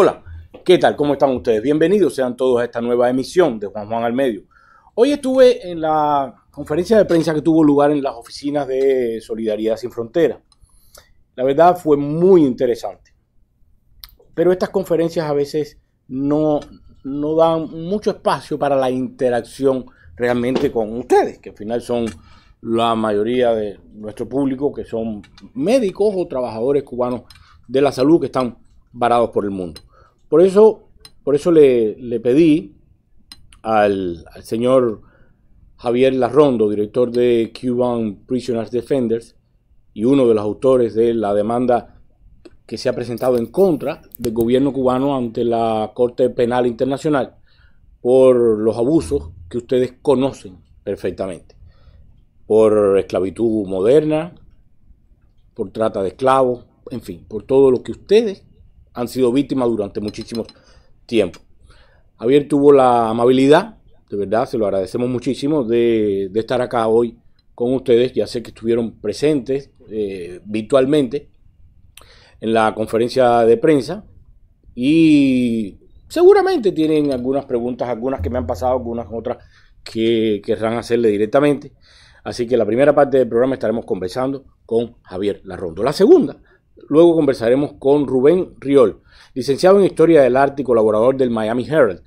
Hola, ¿qué tal? ¿Cómo están ustedes? Bienvenidos sean todos a esta nueva emisión de Juan Juan al Medio. Hoy estuve en la conferencia de prensa que tuvo lugar en las oficinas de Solidaridad Sin Fronteras. La verdad fue muy interesante. Pero estas conferencias a veces no, no dan mucho espacio para la interacción realmente con ustedes, que al final son la mayoría de nuestro público, que son médicos o trabajadores cubanos de la salud que están varados por el mundo. Por eso, por eso le, pedí al, al, señor Javier Larrondo, director de Cuban Prisoners Defenders y uno de los autores de la demanda que se ha presentado en contra del gobierno cubano ante la Corte Penal Internacional por los abusos que ustedes conocen perfectamente, por esclavitud moderna, por trata de esclavos, en fin, por todo lo que ustedes han sido víctimas durante muchísimos tiempo. Javier tuvo la amabilidad, de verdad, se lo agradecemos muchísimo, de, estar acá hoy con ustedes. Ya sé que estuvieron presentes eh, virtualmente en la conferencia de prensa y seguramente tienen algunas preguntas, algunas que me han pasado, algunas otras que querrán hacerle directamente. Así que la primera parte del programa estaremos conversando con Javier Larrondo. La segunda Luego conversaremos con Rubén Riol, licenciado en Historia del Arte y colaborador del Miami Herald.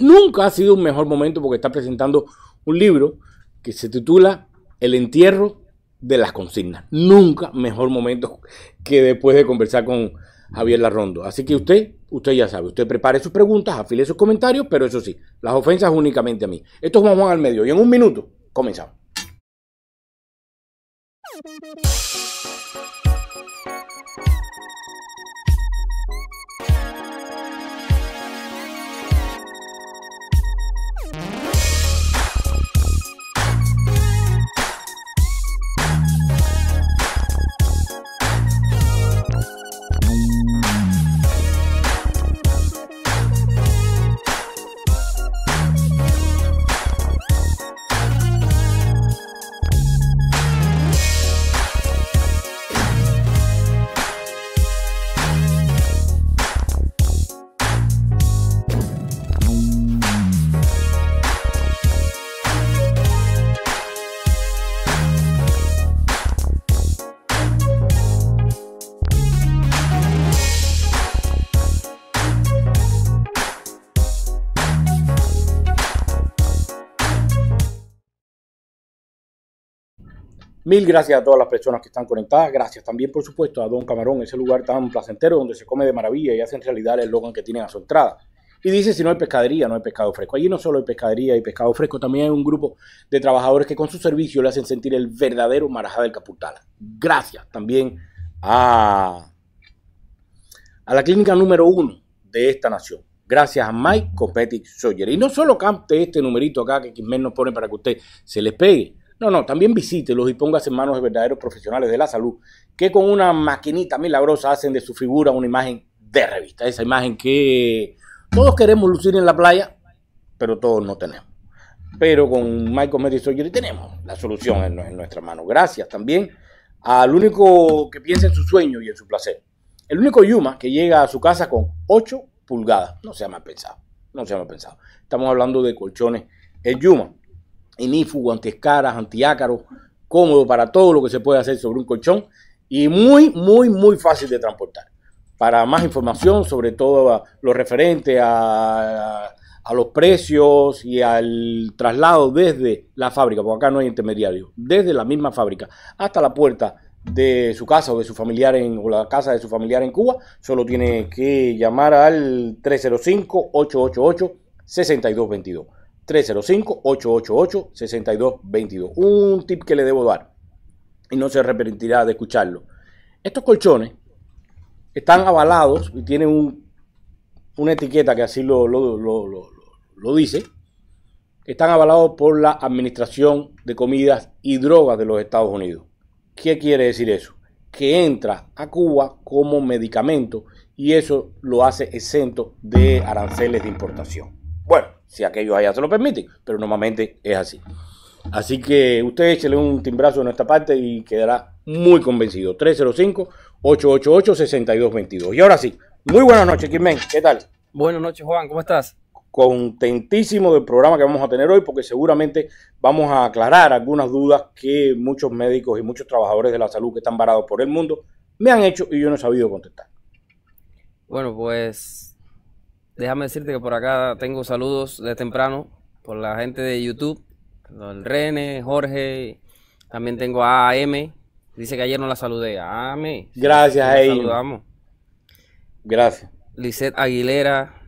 Nunca ha sido un mejor momento porque está presentando un libro que se titula El entierro de las consignas. Nunca mejor momento que después de conversar con Javier Larrondo. Así que usted, usted ya sabe, usted prepare sus preguntas, afile sus comentarios, pero eso sí, las ofensas únicamente a mí. Esto es Juan al medio y en un minuto comenzamos. Thank you. gracias a todas las personas que están conectadas. Gracias también, por supuesto, a Don Camarón, ese lugar tan placentero donde se come de maravilla y hacen realidad el logan que tienen a su entrada. Y dice, si no hay pescadería, no hay pescado fresco. Allí no solo hay pescadería y pescado fresco, también hay un grupo de trabajadores que con su servicio le hacen sentir el verdadero marajá del Caputala. Gracias también a, a la clínica número uno de esta nación. Gracias a Mike Copetic Sawyer. Y no solo campe este numerito acá que Quismen nos pone para que usted se les pegue. No, no, también visítelos y póngase en manos de verdaderos profesionales de la salud que con una maquinita milagrosa hacen de su figura una imagen de revista, esa imagen que todos queremos lucir en la playa, pero todos no tenemos. Pero con Michael Mary tenemos la solución en, nuestras nuestra mano. Gracias también al único que piensa en su sueño y en su placer. El único Yuma que llega a su casa con 8 pulgadas. No se ha mal pensado. No se ha mal pensado. Estamos hablando de colchones. en Yuma, inífugo, antiescaras, antiácaros, cómodo para todo lo que se puede hacer sobre un colchón y muy, muy, muy fácil de transportar. Para más información, sobre todo lo referente a, los precios y al traslado desde la fábrica, porque acá no hay intermediario, desde la misma fábrica hasta la puerta de su casa o de su familiar en, o la casa de su familiar en Cuba, solo tiene que llamar al 305-888-6222. 305-888-6222. Un tip que le debo dar y no se arrepentirá de escucharlo. Estos colchones están avalados y tienen una etiqueta que así lo, lo dice. Están avalados por la Administración de Comidas y Drogas de los Estados Unidos. ¿Qué quiere decir eso? Que entra a Cuba como medicamento y eso lo hace exento de aranceles de importación. Bueno, si aquellos allá se lo permiten, pero normalmente es así. Así que usted échele un timbrazo en nuestra parte y quedará muy convencido. 305-888-6222. Y ahora sí, muy buenas noches, Quimén. ¿Qué tal? Buenas noches, Juan. ¿Cómo estás? Contentísimo del programa que vamos a tener hoy porque seguramente vamos a aclarar algunas dudas que muchos médicos y muchos trabajadores de la salud que están varados por el mundo me han hecho y yo no he sabido contestar. Bueno, pues Déjame decirte que por acá tengo saludos de temprano por la gente de YouTube, el Rene, Jorge, también tengo a AM, dice que ayer no la saludé, AM. Gracias, AM. Saludamos. Gracias. Lisette Aguilera,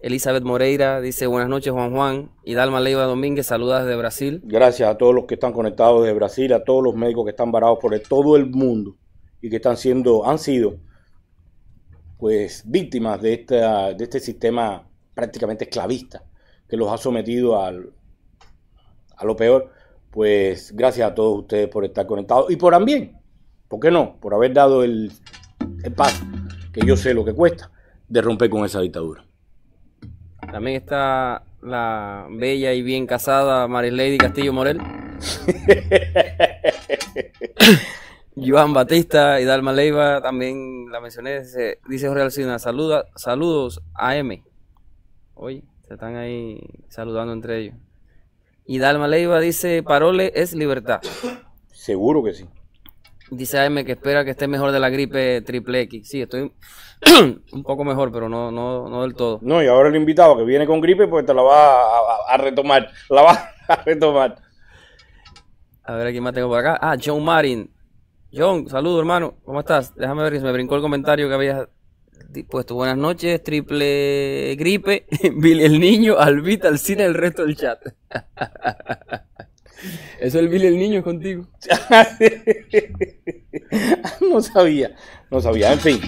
Elizabeth Moreira, dice buenas noches Juan Juan y Dalma Leiva Domínguez, saludas desde Brasil. Gracias a todos los que están conectados desde Brasil, a todos los médicos que están varados por todo el mundo y que están siendo, han sido pues víctimas de, de este sistema prácticamente esclavista que los ha sometido a lo peor, pues gracias a todos ustedes por estar conectados y por también, ¿por qué no? Por haber dado el, el paso, que yo sé lo que cuesta, de romper con esa dictadura. También está la bella y bien casada Maris Lady Castillo Morel. Joan Batista y Dalma Leiva, también la mencioné, dice, Jorge Alcina, saluda, saludos a M. Oye, se están ahí saludando entre ellos. Y Dalma Leiva dice, Parole es libertad. Seguro que sí. Dice M que espera que esté mejor de la gripe triple X. Sí, estoy un poco mejor, pero no, no, no del todo. No, y ahora el invitado que viene con gripe, pues te la va a, retomar. La va a retomar. A ver, ¿quién más tengo por acá? Ah, John Marin. John, saludo hermano, ¿cómo estás? Déjame ver si me brincó el comentario que habías puesto. Buenas noches, triple gripe, Billy el niño, Albita, el cine, el resto del chat. Eso el Billy el niño contigo. no sabía, no sabía, en fin.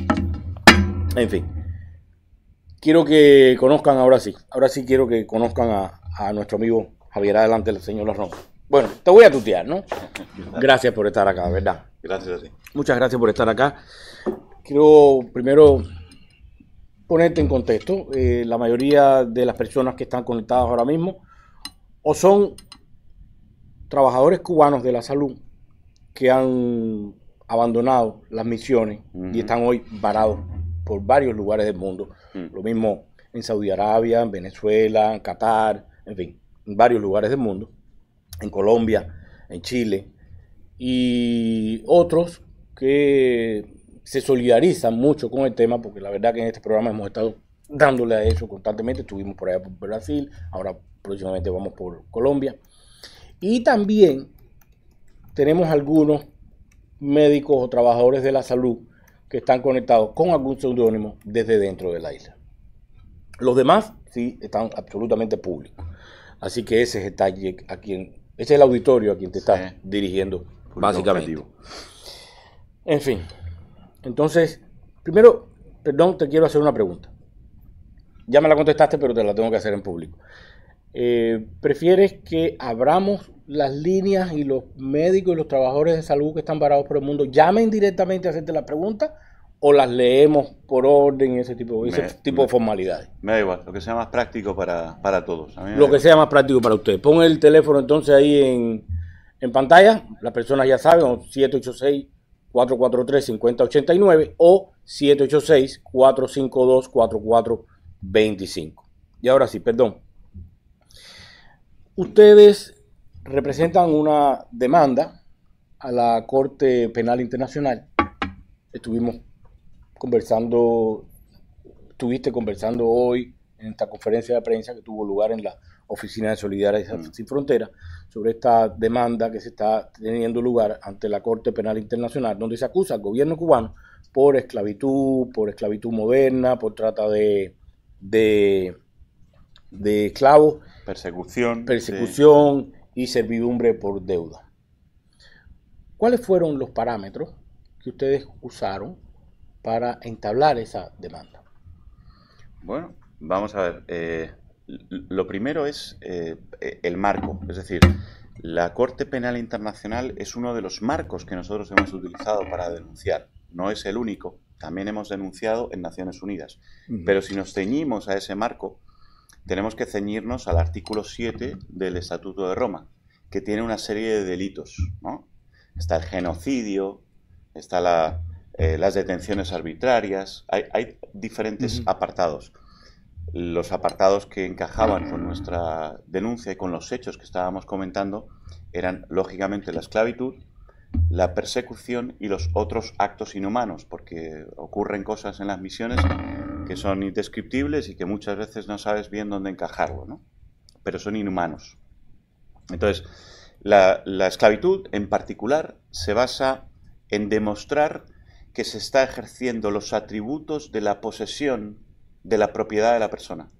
En fin. Quiero que conozcan ahora sí, ahora sí quiero que conozcan a, nuestro amigo Javier Adelante, el señor Larrón. Bueno, te voy a tutear, ¿no? Gracias por estar acá, ¿verdad? Gracias a ti. Muchas gracias por estar acá. Quiero primero ponerte en contexto. Eh, la mayoría de las personas que están conectadas ahora mismo o son trabajadores cubanos de la salud que han abandonado las misiones y están hoy varados por varios lugares del mundo. Mm. Lo mismo en Saudi Arabia, en Venezuela, en Qatar, en fin, en varios lugares del mundo en Colombia, en Chile, y otros que se solidarizan mucho con el tema, porque la verdad que en este programa hemos estado dándole a eso constantemente, estuvimos por allá por Brasil, ahora próximamente vamos por Colombia, y también tenemos algunos médicos o trabajadores de la salud que están conectados con algún seudónimo desde dentro de la isla. Los demás sí están absolutamente públicos. Así que ese es el taller aquí en... Ese es el auditorio a quien te estás dirigiendo, básicamente. En fin, entonces, primero, perdón, te quiero hacer una pregunta. Ya me la contestaste, pero te la tengo que hacer en público. Eh, ¿Prefieres que abramos las líneas y los médicos y los trabajadores de salud que están parados por el mundo llamen directamente a hacerte la pregunta? o las leemos por orden ese tipo, tipo de formalidades. Me da igual, lo que sea más práctico para, todos. lo que sea más práctico para ustedes. Pon el teléfono entonces ahí en, en pantalla, las personas ya saben, 786-443-5089 o 786-452-4425. Y ahora sí, perdón. Ustedes representan una demanda a la Corte Penal Internacional. Estuvimos conversando, estuviste conversando hoy en esta conferencia de prensa que tuvo lugar en la Oficina de Solidaridad mm. Sin Fronteras sobre esta demanda que se está teniendo lugar ante la Corte Penal Internacional, donde se acusa al gobierno cubano por esclavitud, por esclavitud moderna, por trata de, de, esclavos. Persecución. Persecución y servidumbre por deuda. ¿Cuáles fueron los parámetros que ustedes usaron para entablar esa demanda? Bueno, vamos a ver. Eh, lo primero es eh, e-, el marco, es decir, la Corte Penal Internacional es uno de los marcos que nosotros hemos utilizado para denunciar. No es el único, también hemos denunciado en Naciones Unidas. Pero si nos ceñimos a ese marco, tenemos que ceñirnos al artículo 7 del Estatuto de Roma, que tiene una serie de delitos. ¿no? Está el genocidio, está la, eh, las detenciones arbitrarias, hay, diferentes apartados. Los apartados que encajaban con nuestra denuncia y con los hechos que estábamos comentando eran, lógicamente, la esclavitud, la persecución y los otros actos inhumanos, porque ocurren cosas en las misiones que son indescriptibles y que muchas veces no sabes bien dónde encajarlo, ¿no? pero son inhumanos. Entonces, la esclavitud en particular se basa en demostrar que se está ejerciendo los atributos de la posesión de la propiedad de la persona.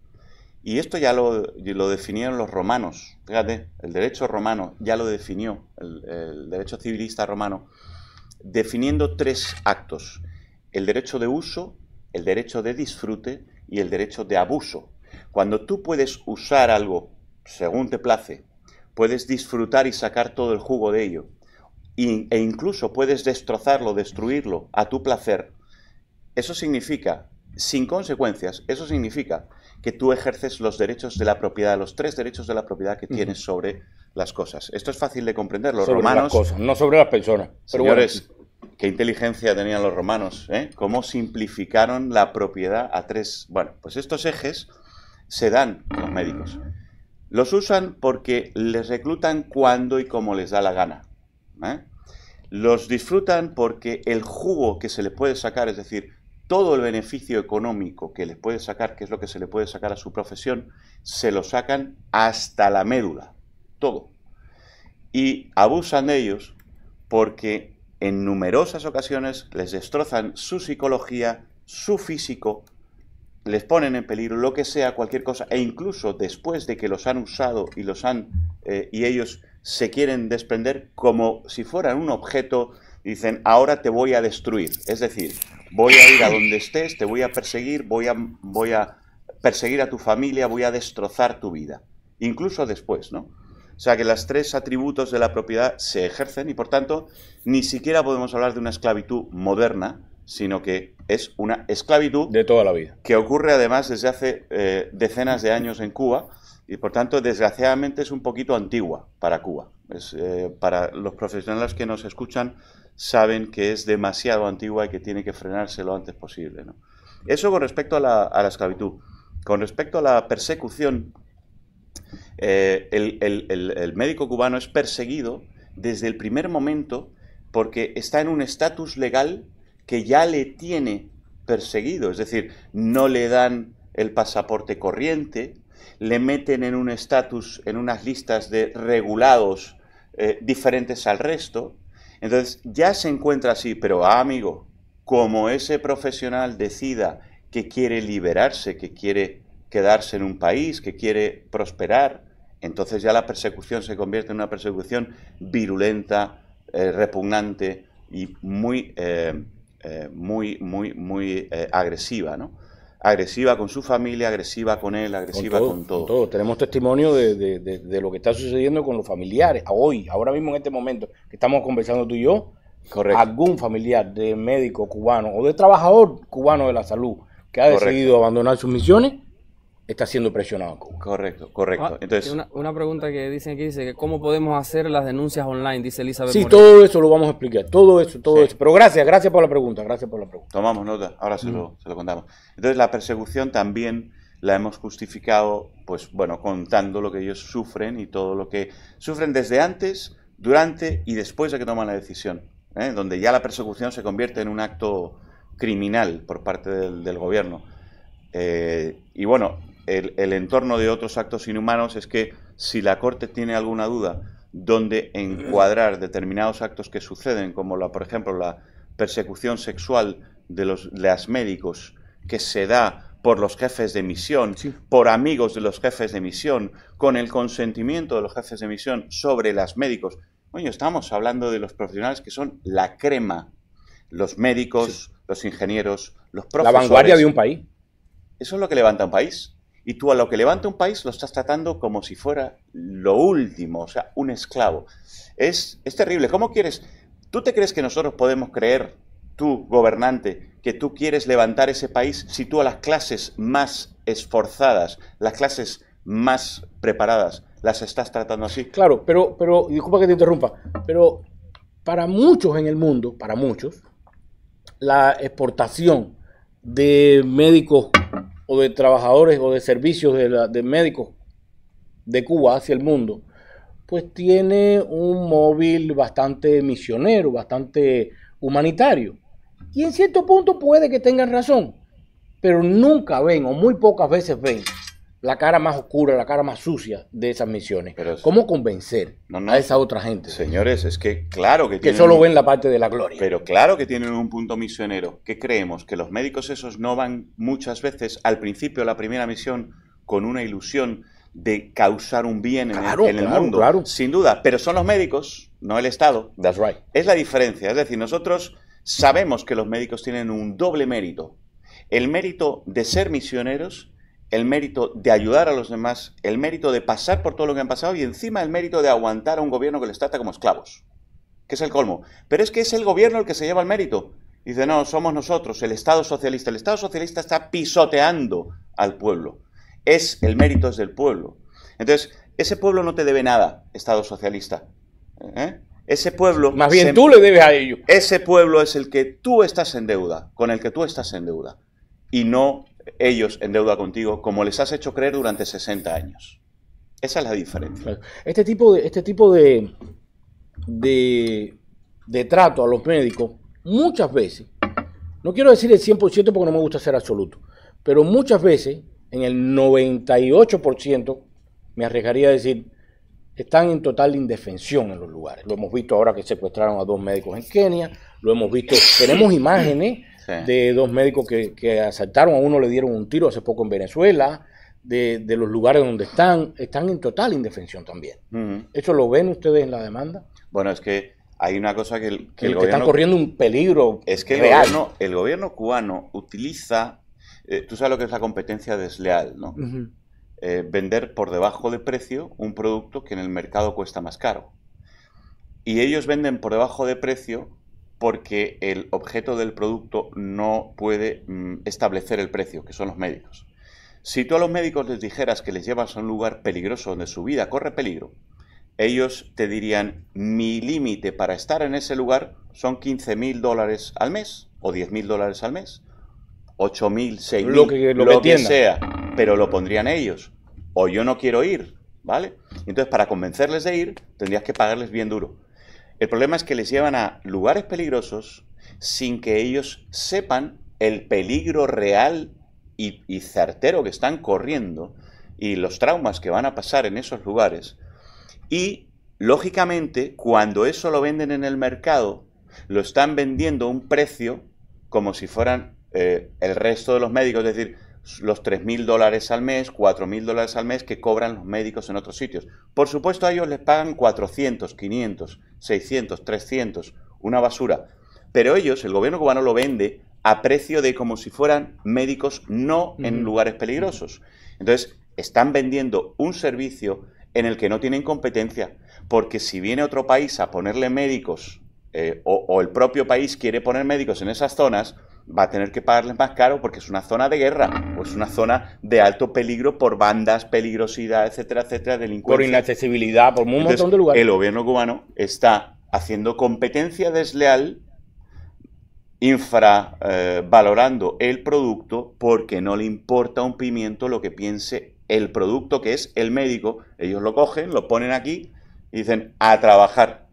Y esto ya lo, definieron los romanos. Fíjate, el derecho romano ya lo definió, el, el derecho civilista romano, definiendo tres actos. El derecho de uso, el derecho de disfrute y el derecho de abuso. Cuando tú puedes usar algo según te place, puedes disfrutar y sacar todo el jugo de ello, e incluso puedes destrozarlo, destruirlo a tu placer, eso significa, sin consecuencias, eso significa que tú ejerces los derechos de la propiedad, los tres derechos de la propiedad que tienes sobre las cosas. Esto es fácil de comprender. Los sobre romanos. Las cosas, no sobre las personas. señores, qué inteligencia tenían los romanos, ¿eh? Cómo simplificaron la propiedad a tres. Bueno, pues estos ejes se dan los médicos. Los usan porque les reclutan cuando y como les da la gana. ¿eh? Los disfrutan porque el jugo que se les puede sacar, es decir, todo el beneficio económico que les puede sacar, que es lo que se le puede sacar a su profesión, se lo sacan hasta la médula, todo. Y abusan de ellos porque en numerosas ocasiones les destrozan su psicología, su físico, les ponen en peligro lo que sea, cualquier cosa, e incluso después de que los han usado y los han eh, y ellos se quieren desprender como si fueran un objeto, dicen, ahora te voy a destruir. Es decir, voy a ir a donde estés, te voy a perseguir, voy a, voy a perseguir a tu familia, voy a destrozar tu vida. Incluso después, ¿no? O sea que los tres atributos de la propiedad se ejercen y por tanto ni siquiera podemos hablar de una esclavitud moderna, sino que es una esclavitud de toda la vida. Que ocurre además desde hace eh, decenas de años en Cuba y por tanto, desgraciadamente, es un poquito antigua para Cuba. Eh, para los profesionales que nos escuchan, saben que es demasiado antigua y que tiene que frenarse lo antes posible. Eso con respecto a la, esclavitud. Con respecto a la persecución, eh, el médico cubano es perseguido desde el primer momento porque está en un estatus legal que ya le tiene perseguido. Es decir, no le dan el pasaporte corriente, le meten en un estatus, en unas listas de regulados eh, diferentes al resto. Entonces ya se encuentra así, pero ah, amigo, como ese profesional decida que quiere liberarse, que quiere quedarse en un país, que quiere prosperar, entonces ya la persecución se convierte en una persecución virulenta, eh, repugnante y muy, eh, muy, muy, muy agresiva, ¿no? agresiva con su familia, agresiva con él, agresiva con todo. Tenemos testimonio de, lo que está sucediendo con los familiares, hoy, ahora mismo en este momento que estamos conversando tú y yo, Correcto. algún familiar de médico cubano o de trabajador cubano de la salud que ha decidido abandonar sus misiones está siendo presionado Correcto, correcto. Ah, Entonces, una, pregunta que dicen aquí dice que cómo podemos hacer las denuncias online, dice Elizabeth. Sí, todo eso lo vamos a explicar, todo eso, todo eso. Pero gracias, gracias por la pregunta, gracias por la pregunta. Tomamos nota, ahora se, lo, mm. se lo contamos. Entonces la persecución también la hemos justificado, pues bueno, contando lo que ellos sufren y todo lo que sufren desde antes, durante y después de que toman la decisión, ¿eh? donde ya la persecución se convierte en un acto criminal por parte del, gobierno. Eh, y bueno, el, entorno de otros actos inhumanos es que si la Corte tiene alguna duda donde encuadrar determinados actos que suceden, como la, por ejemplo la persecución sexual de los las médicos que se da por los jefes de misión, por amigos de los jefes de misión, con el consentimiento de los jefes de misión sobre las médicos. Bueno, estamos hablando de los profesionales que son la crema, los médicos, los ingenieros, los profesores. La vanguardia de un país. Eso es lo que levanta un país. Y tú a lo que levanta un país lo estás tratando como si fuera lo último, o sea, un esclavo. Es, es terrible. ¿Cómo quieres? ¿Tú te crees que nosotros podemos creer, tú, gobernante, que tú quieres levantar ese país si tú a las clases más esforzadas, las clases más preparadas, las estás tratando así? Claro, pero, pero disculpa que te interrumpa, pero para muchos en el mundo, para muchos, la exportación de médicos o de trabajadores o de servicios de, médicos de Cuba hacia el mundo, pues tiene un móvil bastante misionero, bastante humanitario. Y en cierto punto puede que tengan razón, pero nunca ven o muy pocas veces ven la cara más oscura, la cara más sucia de esas misiones. ¿Cómo convencer no, a esa otra gente? Señores, es que claro que... Que solo ven la parte de la gloria. Pero claro que tienen un punto misionero. ¿Qué creemos? Que los médicos esos no van muchas veces al principio, la primera misión, con una ilusión de causar un bien en, el, mundo. Claro. Sin duda, pero son los médicos, no el Estado. That's right. Es la diferencia. Es decir, nosotros sabemos que los médicos tienen un doble mérito. El mérito de ser misioneros el mérito de ayudar a los demás, el mérito de pasar por todo lo que han pasado y encima el mérito de aguantar a un gobierno que les trata como esclavos, que es el colmo. Pero es que es el gobierno el que se lleva el mérito. Dice, no, somos nosotros, el Estado socialista. El Estado socialista está pisoteando al pueblo. Es el mérito es del pueblo. Entonces, ese pueblo no te debe nada, Estado socialista. ¿eh? Ese pueblo... Más bien tú le debes a ellos. Ese pueblo es el que tú estás en deuda, con el que tú estás en deuda. Y no ellos en deuda contigo como les has hecho creer durante 60 años. Esa es la diferencia. Este tipo de, este tipo de, de, trato a los médicos, muchas veces, no quiero decir el 100% porque no me gusta ser absoluto, pero muchas veces, en el 98%, me arriesgaría a decir, están en total indefensión en los lugares. Lo hemos visto ahora que secuestraron a dos médicos en Kenia, lo hemos visto, tenemos imágenes de dos médicos que, asaltaron, a uno le dieron un tiro hace poco en Venezuela, de, los lugares donde están, están en total indefensión también. ¿Eso lo ven ustedes en la demanda? Bueno, es que hay una cosa que el, que Están corriendo un peligro. Es que El, gobierno, cubano utiliza, eh, tú sabes lo que es la competencia desleal, ¿no? Eh, vender por debajo de precio un producto que en el mercado cuesta más caro. Y ellos venden por debajo de precio porque el objeto del producto no puede mm, establecer el precio, que son los médicos. Si tú a los médicos les dijeras que les llevas a un lugar peligroso donde su vida corre peligro, ellos te dirían, mi límite para estar en ese lugar son 15 mil dólares al mes, o 10 mil dólares al mes, 8 mil, 6 mil, lo, que, sea, pero lo pondrían ellos. O yo no quiero ir, ¿vale? Entonces, para convencerles de ir, tendrías que pagarles bien duro. El problema es que les llevan a lugares peligrosos sin que ellos sepan el peligro real y, certero que están corriendo y los traumas que van a pasar en esos lugares. Y, lógicamente, cuando eso lo venden en el mercado, lo están vendiendo a un precio como si fueran eh, el resto de los médicos, es decir, los 3.000 dólares al mes, 4.000 dólares al mes que cobran los médicos en otros sitios. Por supuesto, a ellos les pagan 400, 500, 600, 300, una basura. Pero ellos, el gobierno cubano lo vende a precio de como si fueran médicos no en lugares peligrosos. Entonces, están vendiendo un servicio en el que no tienen competencia, porque si viene otro país a ponerle médicos eh, o, o el propio país quiere poner médicos en esas zonas, va a tener que pagarles más caro porque es una zona de guerra o es una zona de alto peligro por bandas, peligrosidad, etcétera, etcétera, delincuencia. Por inaccesibilidad, por un montón de lugares. El gobierno cubano está haciendo competencia desleal, infravalorando el producto porque no le importa un pimiento lo que piense el producto que es el médico. Ellos lo cogen, lo ponen aquí y dicen a trabajar.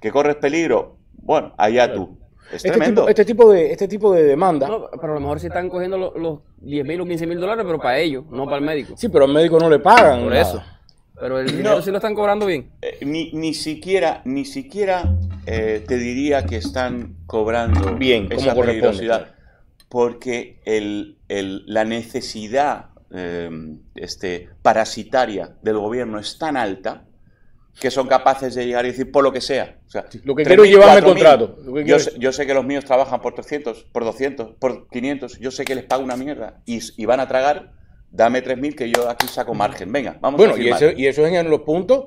¿Qué corres peligro? Bueno, allá tú este, Tipo, este, tipo, de, este tipo de demanda. pero a lo mejor se están cogiendo los, 10.000 mil o 15 mil dólares, pero para ellos, no para el médico. Sí, pero al médico no le pagan. Por eso. Pero el dinero sí lo están cobrando bien. Eh, ni, ni, siquiera, ni siquiera eh, te diría que están cobrando bien esa como Porque el, el, la necesidad eh, este, parasitaria del gobierno es tan alta que son capaces de llegar y decir por lo que sea. lo que quiero es llevarme el contrato. yo, sé, que los míos trabajan por 300, por 200, por 500. Yo sé que les pago una mierda y, van a tragar. Dame 3.000 que yo aquí saco margen. Venga, vamos bueno, Bueno, y eso, es en los puntos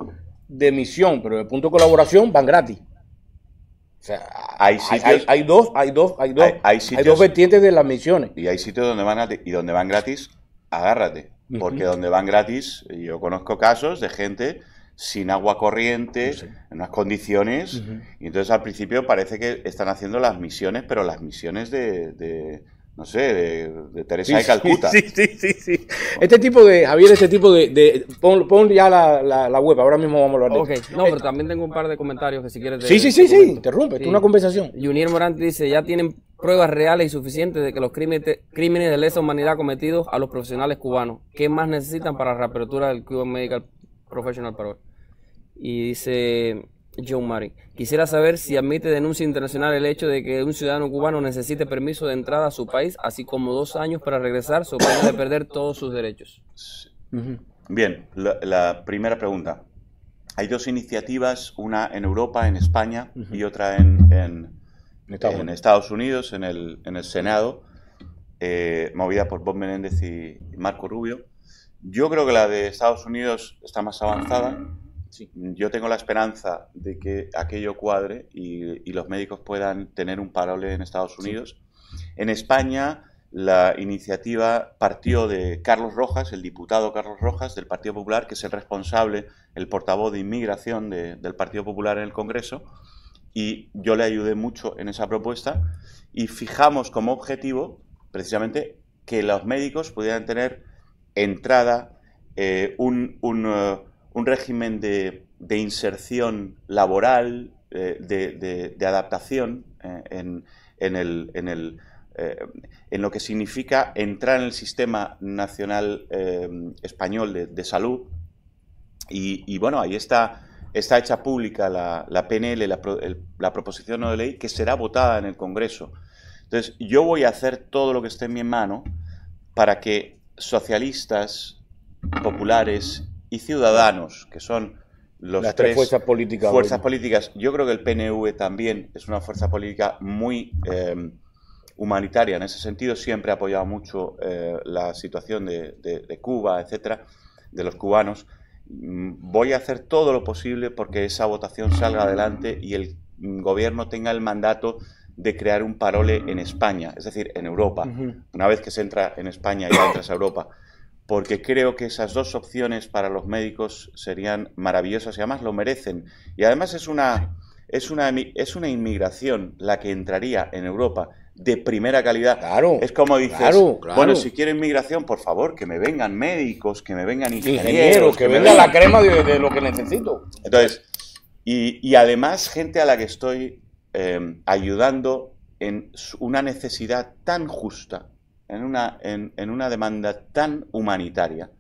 de misión, pero el punto colaboración van gratis. O sea, hay, dos, hay dos, hay dos, hay, dos vertientes de las misiones. Y hay sitios donde van gratis, y donde van gratis, agárrate, porque donde van gratis, yo conozco casos de gente sin agua corriente, en unas condiciones. Y entonces al principio parece que están haciendo las misiones, pero las misiones de, no sé, de, Teresa de Calcuta. Sí, sí, sí, sí. Este tipo de, Javier, este tipo de... pon, ya la, web, ahora mismo vamos a hablar de No, pero también tengo un par de comentarios que si quieres... sí, sí, sí, sí, interrumpe, es una conversación. Junior Morante dice, ya tienen pruebas reales y suficientes de que los crímenes, crímenes de lesa humanidad cometidos a los profesionales cubanos. ¿Qué más necesitan para la reapertura del Cuban Medical Professional hoy? Y dice John Mari quisiera saber si admite denuncia internacional el hecho de que un ciudadano cubano necesite permiso de entrada a su país, así como dos años para regresar, sobre de perder todos sus derechos. Bien, la, primera pregunta. Hay dos iniciativas, una en Europa, en España, y otra en, en, Estados, Unidos, en el, en el Senado, eh, movida por Bob Menéndez y Marco Rubio. Yo creo que la de Estados Unidos está más avanzada yo tengo la esperanza de que aquello cuadre y, los médicos puedan tener un parole en Estados Unidos. En España, la iniciativa partió de Carlos Rojas, el diputado Carlos Rojas del Partido Popular, que es el responsable, el portavoz de inmigración del Partido Popular en el Congreso, y yo le ayudé mucho en esa propuesta, y fijamos como objetivo precisamente que los médicos pudieran tener entrada, eh, un, eh, un régimen de, inserción laboral, eh, de, adaptación eh, en, eh, en, lo que significa entrar en el sistema nacional español de, salud. Y, bueno, ahí está, hecha pública la, PNL, la, proposición de ley, que será votada en el Congreso. Entonces, yo voy a hacer todo lo que esté en mi mano para que socialistas, populares y Ciudadanos, que son Las tres, fuerzas, políticas, fuerzas políticas. Yo creo que el PNV también es una fuerza política muy em, humanitaria. En ese sentido, siempre ha apoyado mucho eh, la situación de, Cuba, etcétera, de los cubanos. Mm, voy a hacer todo lo posible porque esa votación salga adelante y el gobierno tenga el mandato de crear un parole en España, es decir, en Europa. Una vez que se entra en España, ya entras a Europa porque creo que esas dos opciones para los médicos serían maravillosas y además lo merecen. Y además es una, es una, es una inmigración la que entraría en Europa de primera calidad. Claro. Es como dices, bueno, si quiero inmigración, por favor, que me vengan médicos, que me vengan ingenieros. que, me vengan... la crema de, lo que necesito. Entonces, y, además gente a la que estoy eh, ayudando en una necesidad tan justa en una, en, una demanda tan humanitaria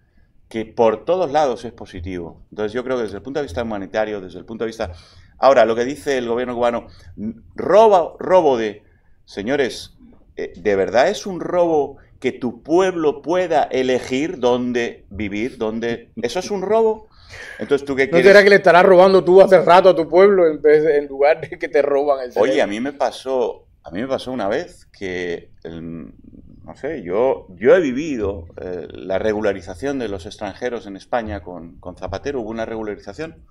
que por todos lados es positivo. Entonces yo creo que desde el punto de vista humanitario, desde el punto de vista... Ahora, lo que dice el gobierno cubano, robo, robo de... Señores, eh, ¿de verdad es un robo que tu pueblo pueda elegir dónde vivir, dónde... ¿Eso es un robo? Entonces, ¿tú qué ¿No será que le estarás robando tú hace rato a tu pueblo en, en lugar de que te roban el Oye, a mí me pasó, a mí me pasó una vez que el, no sé, yo, yo he vivido eh, la regularización de los extranjeros en España con, con, Zapatero, hubo una regularización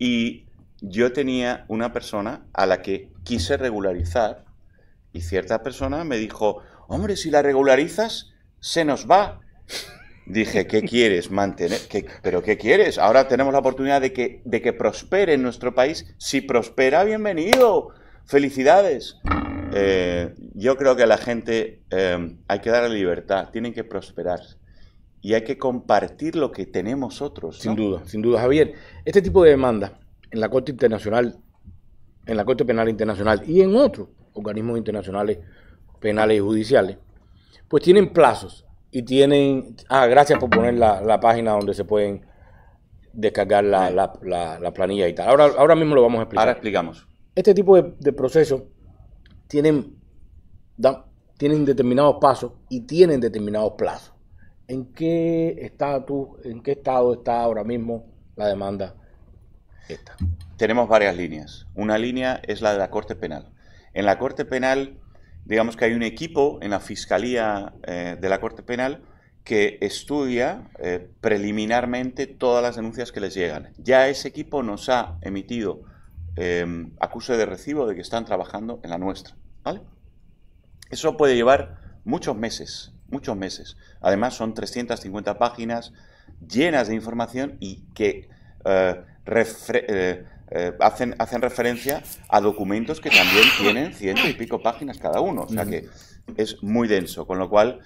y yo tenía una persona a la que quise regularizar y cierta persona me dijo, hombre, si la regularizas, se nos va. Dije, ¿qué quieres mantener? ¿Pero qué quieres? Ahora tenemos la oportunidad de que, de que prospere en nuestro país. Si prospera, bienvenido felicidades. Eh, yo creo que a la gente eh, hay que la libertad, tienen que prosperar y hay que compartir lo que tenemos otros. Sin duda, sin duda, Javier. Este tipo de demanda en la Corte Internacional, en la Corte Penal Internacional y en otros organismos internacionales penales y judiciales, pues tienen plazos y tienen... Ah, gracias por poner la, página donde se pueden descargar la, la, la, planilla y tal. Ahora, ahora mismo lo vamos a explicar. Ahora explicamos este tipo de, procesos tienen, tienen determinados pasos y tienen determinados plazos. ¿En qué en qué estado está ahora mismo la demanda esta? Tenemos varias líneas. Una línea es la de la Corte Penal. En la Corte Penal, digamos que hay un equipo en la Fiscalía eh, de la Corte Penal que estudia eh, preliminarmente todas las denuncias que les llegan. Ya ese equipo nos ha emitido Em, acuse de recibo de que están trabajando en la nuestra. Eso puede llevar muchos meses, muchos meses. Además, son 350 páginas llenas de información y que eh, eh, eh, hacen, hacen referencia a documentos que también tienen ciento y pico páginas cada uno. O sea que es muy denso, con lo cual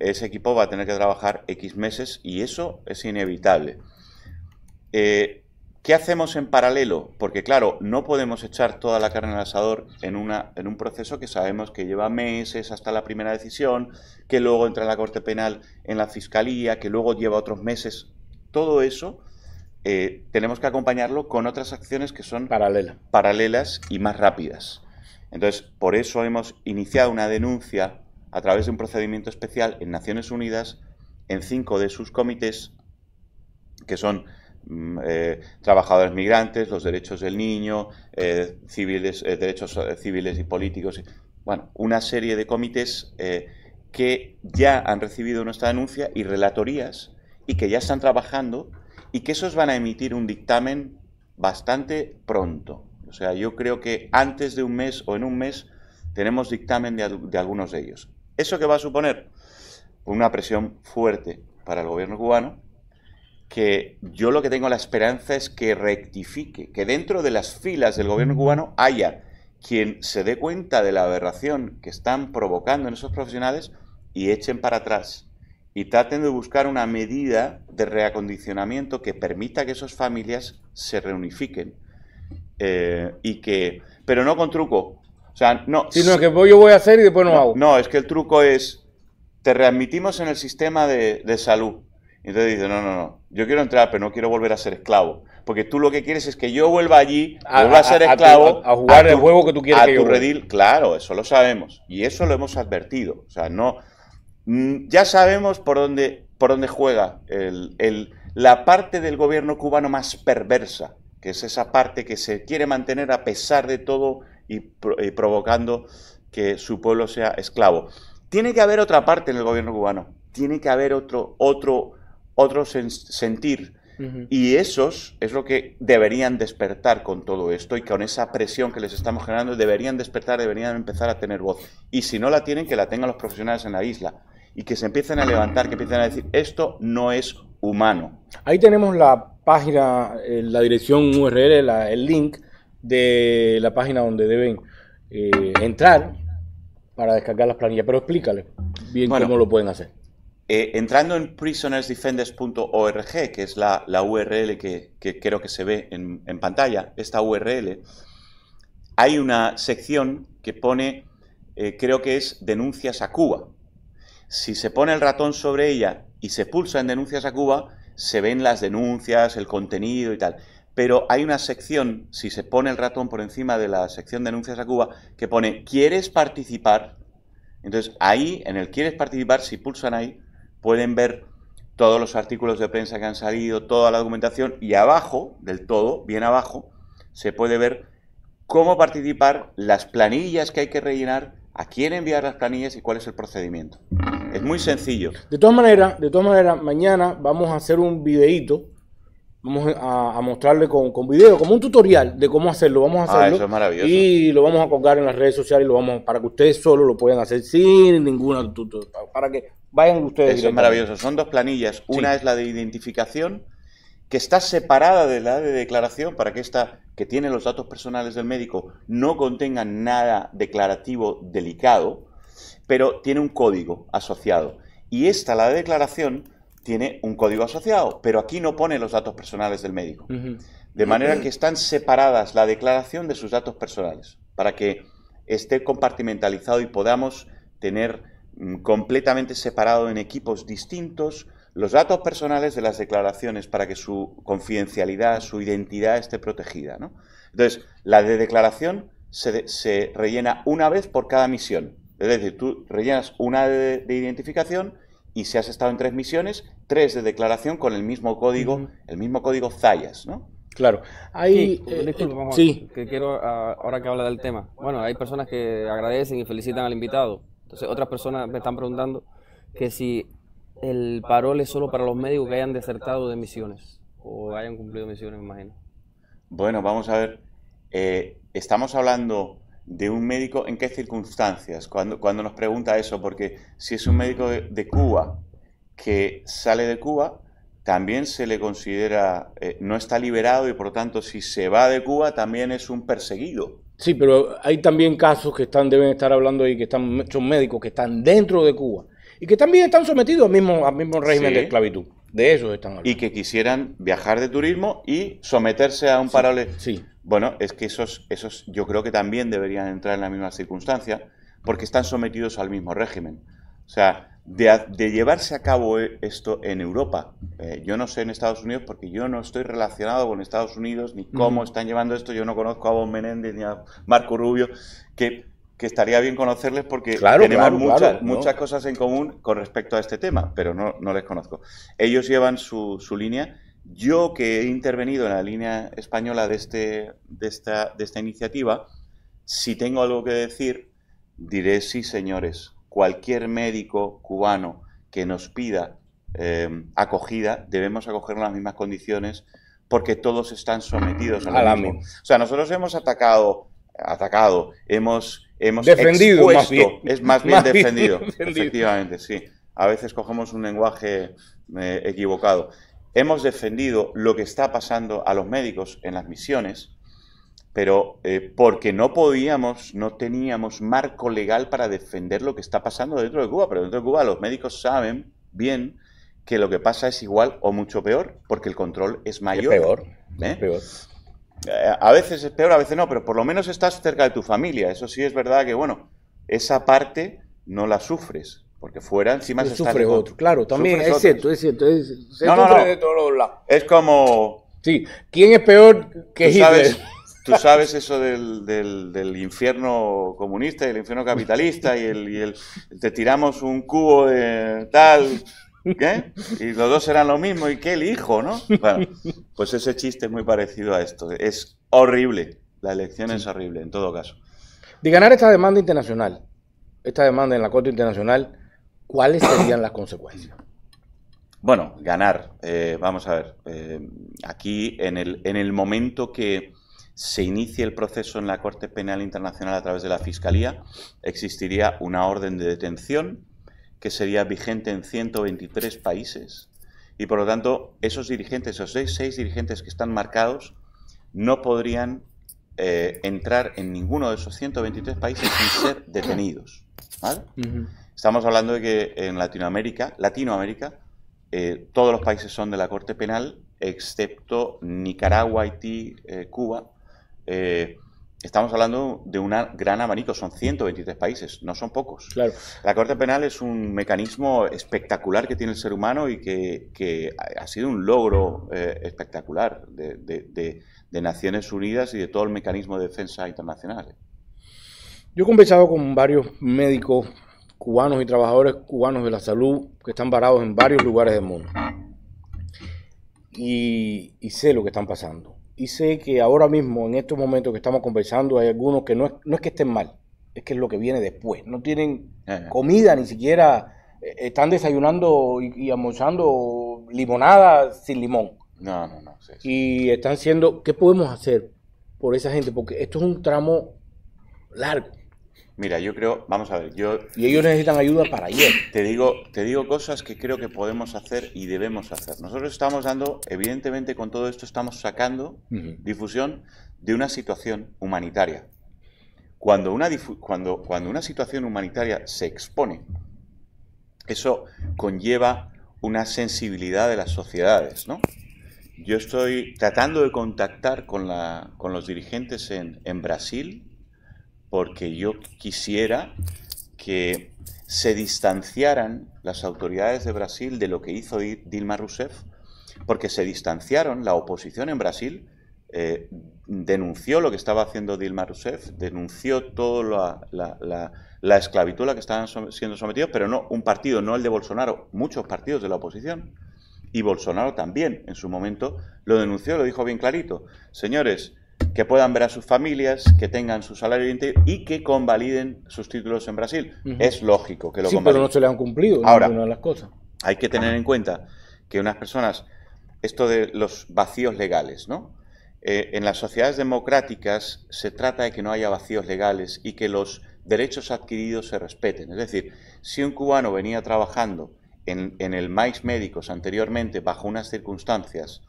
ese equipo va a tener que trabajar X meses y eso es inevitable. ¿Qué hacemos en paralelo? Porque claro, no podemos echar toda la carne al asador en, una, en un proceso que sabemos que lleva meses hasta la primera decisión, que luego entra la Corte Penal, en la Fiscalía, que luego lleva otros meses. Todo eso eh, tenemos que acompañarlo con otras acciones que son paralelas y más rápidas. Entonces, por eso hemos iniciado una denuncia a través de un procedimiento especial en Naciones Unidas en cinco de sus comités, que son Mm, eh, trabajadores migrantes, los derechos del niño, eh, civiles, eh, derechos civiles y políticos. Bueno, una serie de comités que ya han recibido nuestra denuncia y relatorías y que ya están trabajando y que esos van a emitir un dictamen bastante pronto. O sea, yo creo que antes de un mes o en un mes tenemos dictamen de, de algunos de ellos. ¿Eso qué va a suponer? Una presión fuerte para el gobierno cubano, que yo lo que tengo la esperanza es que rectifique, que dentro de las filas del gobierno cubano haya quien se dé cuenta de la aberración que están provocando en esos profesionales y echen para atrás y traten de buscar una medida de reacondicionamiento que permita que esas familias se reunifiquen eh, y que, pero no con truco, o sea, no. Sino que yo voy a hacer y después no, hago. No, es que el truco es te readmitimos en el sistema de salud entonces dice, no, no, no, yo quiero entrar, pero no quiero volver a ser esclavo. Porque tú lo que quieres es que yo vuelva allí, a, vuelva a, ser esclavo. A, jugar el juego que tú quieres. A tu redil, claro, eso lo sabemos. Y eso lo hemos advertido. O sea, no, mm, ya sabemos por dónde, por dónde juega la parte del gobierno cubano más perversa, que es esa parte que se quiere mantener a pesar de todo y, provocando que su pueblo sea esclavo. Tiene que haber otra parte en el gobierno cubano. Tiene que haber otro, otro otros sentir. Y esos es lo que deberían despertar con todo esto y con esa presión que les estamos generando, deberían despertar, deberían empezar a tener voz. Y si no la tienen, que la tengan los profesionales en la isla y que se empiecen a levantar, que empiecen a decir, esto no es humano. Ahí tenemos la página, eh, la dirección URL, el link de la página donde deben eh, entrar para descargar las planillas, pero explícale bien cómo lo pueden hacer. Eh, entrando en prisonersdefenders.org, que es la, URL que, creo que se ve en, pantalla, esta URL, hay una sección que pone, eh, creo que es denuncias a Cuba. Si se pone el ratón sobre ella y se pulsa en denuncias a Cuba, se ven las denuncias, el contenido y tal. Pero hay una sección, si se pone el ratón por encima de la sección denuncias a Cuba, que pone ¿quieres participar? Entonces ahí, en el ¿quieres participar? Si pulsan ahí, pueden ver todos los artículos de prensa que han salido, toda la documentación y abajo, del todo, bien abajo, se puede ver cómo participar, las planillas que hay que rellenar, a quién enviar las planillas y cuál es el procedimiento. Es muy sencillo. De todas maneras, de todas maneras, mañana vamos a hacer un videíto vamos a, mostrarle con, con, video, como un tutorial de cómo hacerlo. Vamos a ah, hacerlo. Y lo vamos a colgar en las redes sociales lo vamos para que ustedes solo lo puedan hacer sin ninguna para que Vayan ustedes. es maravilloso. Son dos planillas. Una es la de identificación, que está separada de la de declaración para que esta, que tiene los datos personales del médico, no contenga nada declarativo delicado, pero tiene un código asociado. Y esta, la de declaración, tiene un código asociado, pero aquí no pone los datos personales del médico. De manera que están separadas la declaración de sus datos personales, para que esté compartimentalizado y podamos tener Mm, completamente separado en equipos distintos los datos personales de las declaraciones para que su confidencialidad, su identidad esté protegida. ¿no? Entonces, la de declaración se, rellena una vez por cada misión. Es decir, tú rellenas una de, identificación y si has estado en tres misiones, tres de declaración con el mismo código, el mismo código Zayas, Claro. Hay, sí, eh, eh, que quiero, ah, ahora que habla del tema. Bueno, hay personas que agradecen y felicitan al invitado otras personas me están preguntando que si el parol es solo para los médicos que hayan desertado de misiones o hayan cumplido misiones, me imagino. Bueno, vamos a ver. Eh, estamos hablando de un médico en qué circunstancias, cuando, cuando nos pregunta eso, porque si es un médico de, Cuba que sale de Cuba, también se le considera, eh, no está liberado y por tanto si se va de Cuba también es un perseguido. Sí, pero hay también casos que están, deben estar hablando ahí, que están, son médicos que están dentro de Cuba y que también están sometidos al mismo, al mismo régimen de esclavitud. De eso están Y que quisieran viajar de turismo y someterse a un sí, paralelo. Sí. Bueno, es que esos, esos yo creo que también deberían entrar en la misma circunstancia porque están sometidos al mismo régimen. O sea, de, llevarse a cabo e, esto en Europa. Eh, yo no sé en Estados Unidos porque yo no estoy relacionado con Estados Unidos ni cómo están llevando esto. Yo no conozco a Bon Menéndez ni a Marco Rubio, que, estaría bien conocerles porque tenemos muchas cosas en común con respecto a este tema, pero no, no les conozco. Ellos llevan su, su línea. Yo que he intervenido en la línea española de, este, de, esta, de esta iniciativa, si tengo algo que decir, diré sí, señores cualquier médico cubano que nos pida em, acogida, debemos acoger en las mismas condiciones porque todos están sometidos a la Misma. O sea, nosotros hemos atacado, atacado, hemos, hemos defendido, es más bien defendido, efectivamente, sí. A veces cogemos un lenguaje eh, equivocado. Hemos defendido lo que está pasando a los médicos en las misiones, pero eh, porque no podíamos, no teníamos marco legal para defender lo que está pasando dentro de Cuba, pero dentro de Cuba los médicos saben bien que lo que pasa es igual o mucho peor, porque el control es mayor. ¿eh? peor, ¿eh? A veces es peor, a veces no, pero por lo menos estás cerca de tu familia. Eso sí es verdad que, bueno, esa parte no la sufres, porque fuera encima se sufre otro. Claro, también es cierto, es cierto, se no, no, no. de todos lados. Es como... Sí, ¿quién es peor que Hitler? Tú sabes eso del, infierno comunista y el infierno capitalista y el, te tiramos un cubo de tal, ¿qué? Y los dos eran lo mismo y qué el hijo, ¿no? Bueno, pues ese chiste es muy parecido a esto. Es horrible, la elección es horrible en todo caso. De ganar esta demanda internacional, esta demanda en la Corte Internacional, ¿cuáles serían las consecuencias? Bueno, ganar, eh, vamos a ver, eh, aquí en el, en el momento que se inicie el proceso en la Corte Penal Internacional a través de la Fiscalía, existiría una orden de detención que sería vigente en 123 países. Y por lo tanto, esos dirigentes, esos seis, dirigentes que están marcados, no podrían eh, entrar en ninguno de esos 123 países sin ser detenidos. ¿vale? Estamos hablando de que en Latinoamérica, Latinoamérica, eh, todos los países son de la Corte Penal, excepto Nicaragua, Haití, eh, Cuba, eh, estamos hablando de un gran abanico, son 123 países, no son pocos. La Corte Penal es un mecanismo espectacular que tiene el ser humano y que, ha sido un logro eh, espectacular de, Naciones Unidas y de todo el mecanismo de defensa internacional. Yo he conversado con varios médicos cubanos y trabajadores cubanos de la salud que están varados en varios lugares del mundo. y sé lo que están pasando y sé que ahora mismo, en estos momentos que estamos conversando, hay algunos que no es, no es que estén mal, es que es lo que viene después. No tienen eh. comida, ni siquiera eh, están desayunando y, y, almorzando limonada sin limón. No, no, no. Y están siendo, ¿qué podemos hacer por esa gente? Porque esto es un tramo largo. Mira, yo creo, vamos a ver, yo... Y ellos necesitan ayuda para ayer. Te digo, te digo cosas que creo que podemos hacer y debemos hacer. Nosotros estamos dando, evidentemente con todo esto estamos sacando difusión de una situación humanitaria. Cuando una, cuando, cuando una situación humanitaria se expone, eso conlleva una sensibilidad de las sociedades, ¿no? Yo estoy tratando de contactar con, la, con los dirigentes en, en Brasil, porque yo quisiera que se distanciaran las autoridades de Brasil de lo que hizo Dilma Rousseff, porque se distanciaron, la oposición en Brasil eh, denunció lo que estaba haciendo Dilma Rousseff, denunció toda la, esclavitud a la que estaban siendo sometidos, pero no un partido, no el de Bolsonaro, muchos partidos de la oposición. Y Bolsonaro también, en su momento, lo denunció, lo dijo bien clarito. Señores, que puedan ver a sus familias, que tengan su salario y que convaliden sus títulos en Brasil. Es lógico que lo sí, pero no se le han cumplido Ahora, de las cosas. Hay que tener en cuenta que unas personas, esto de los vacíos legales, ¿no? Eh, en las sociedades democráticas se trata de que no haya vacíos legales y que los derechos adquiridos se respeten. Es decir, si un cubano venía trabajando en, en el maíz médicos anteriormente bajo unas circunstancias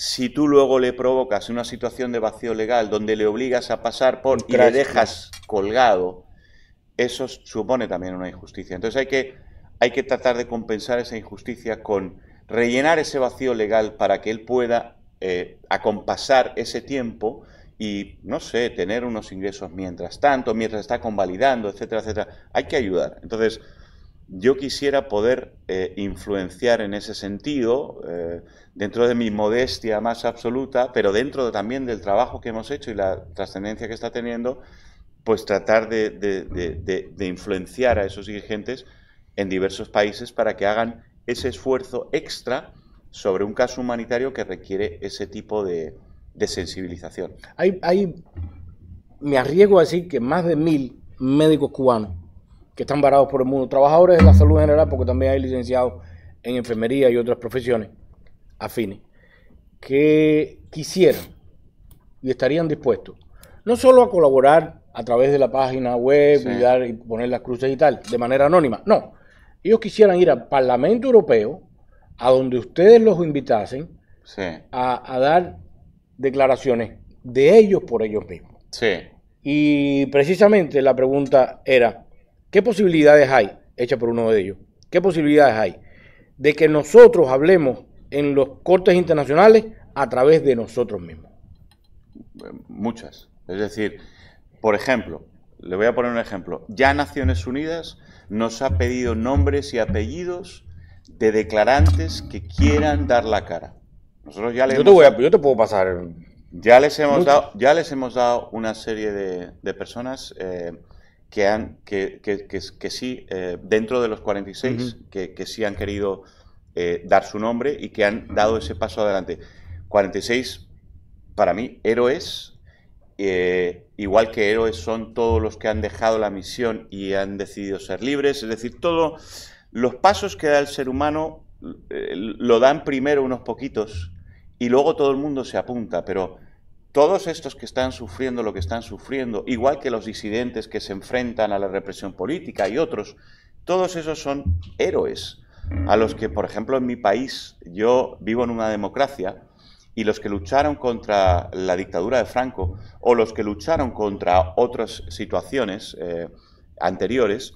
si tú luego le provocas una situación de vacío legal donde le obligas a pasar por y le dejas colgado, eso supone también una injusticia. Entonces hay que, hay que tratar de compensar esa injusticia con rellenar ese vacío legal para que él pueda eh, acompasar ese tiempo y, no sé, tener unos ingresos mientras tanto, mientras está convalidando, etcétera, etcétera. Hay que ayudar. Entonces, yo quisiera poder eh, influenciar en ese sentido, eh, dentro de mi modestia más absoluta, pero dentro también del trabajo que hemos hecho y la trascendencia que está teniendo, pues tratar de, influenciar a esos dirigentes en diversos países para que hagan ese esfuerzo extra sobre un caso humanitario que requiere ese tipo de, sensibilización. hay, me arriesgo a decir que más de mil médicos cubanos que están varados por el mundo, trabajadores de la salud general, porque también hay licenciados en enfermería y otras profesiones, afines que quisieran y estarían dispuestos no solo a colaborar a través de la página web y, dar, y poner las cruces y tal, de manera anónima, no. Ellos quisieran ir al Parlamento Europeo, a donde ustedes los invitasen a, dar declaraciones de ellos por ellos mismos. Y precisamente la pregunta era, ¿qué posibilidades hay, hecha por uno de ellos, qué posibilidades hay de que nosotros hablemos en los cortes internacionales a través de nosotros mismos. Muchas. Es decir, por ejemplo, le voy a poner un ejemplo. Ya Naciones Unidas nos ha pedido nombres y apellidos de declarantes que quieran dar la cara. Nosotros ya yo, te puedo pasar. Ya les hemos, dado, ya les hemos dado una serie de, de personas eh, que, han, que, que, sí, eh, dentro de los 46, que, sí han querido eh, dar su nombre y que han dado ese paso adelante. 46, para mí, héroes, eh, igual que héroes son todos los que han dejado la misión y han decidido ser libres, es decir, todos los pasos que da el ser humano eh, lo dan primero unos poquitos y luego todo el mundo se apunta, pero todos estos que están sufriendo lo que están sufriendo, igual que los disidentes que se enfrentan a la represión política y otros, todos esos son héroes a los que, por ejemplo, en mi país, yo vivo en una democracia y los que lucharon contra la dictadura de Franco o los que lucharon contra otras situaciones eh, anteriores,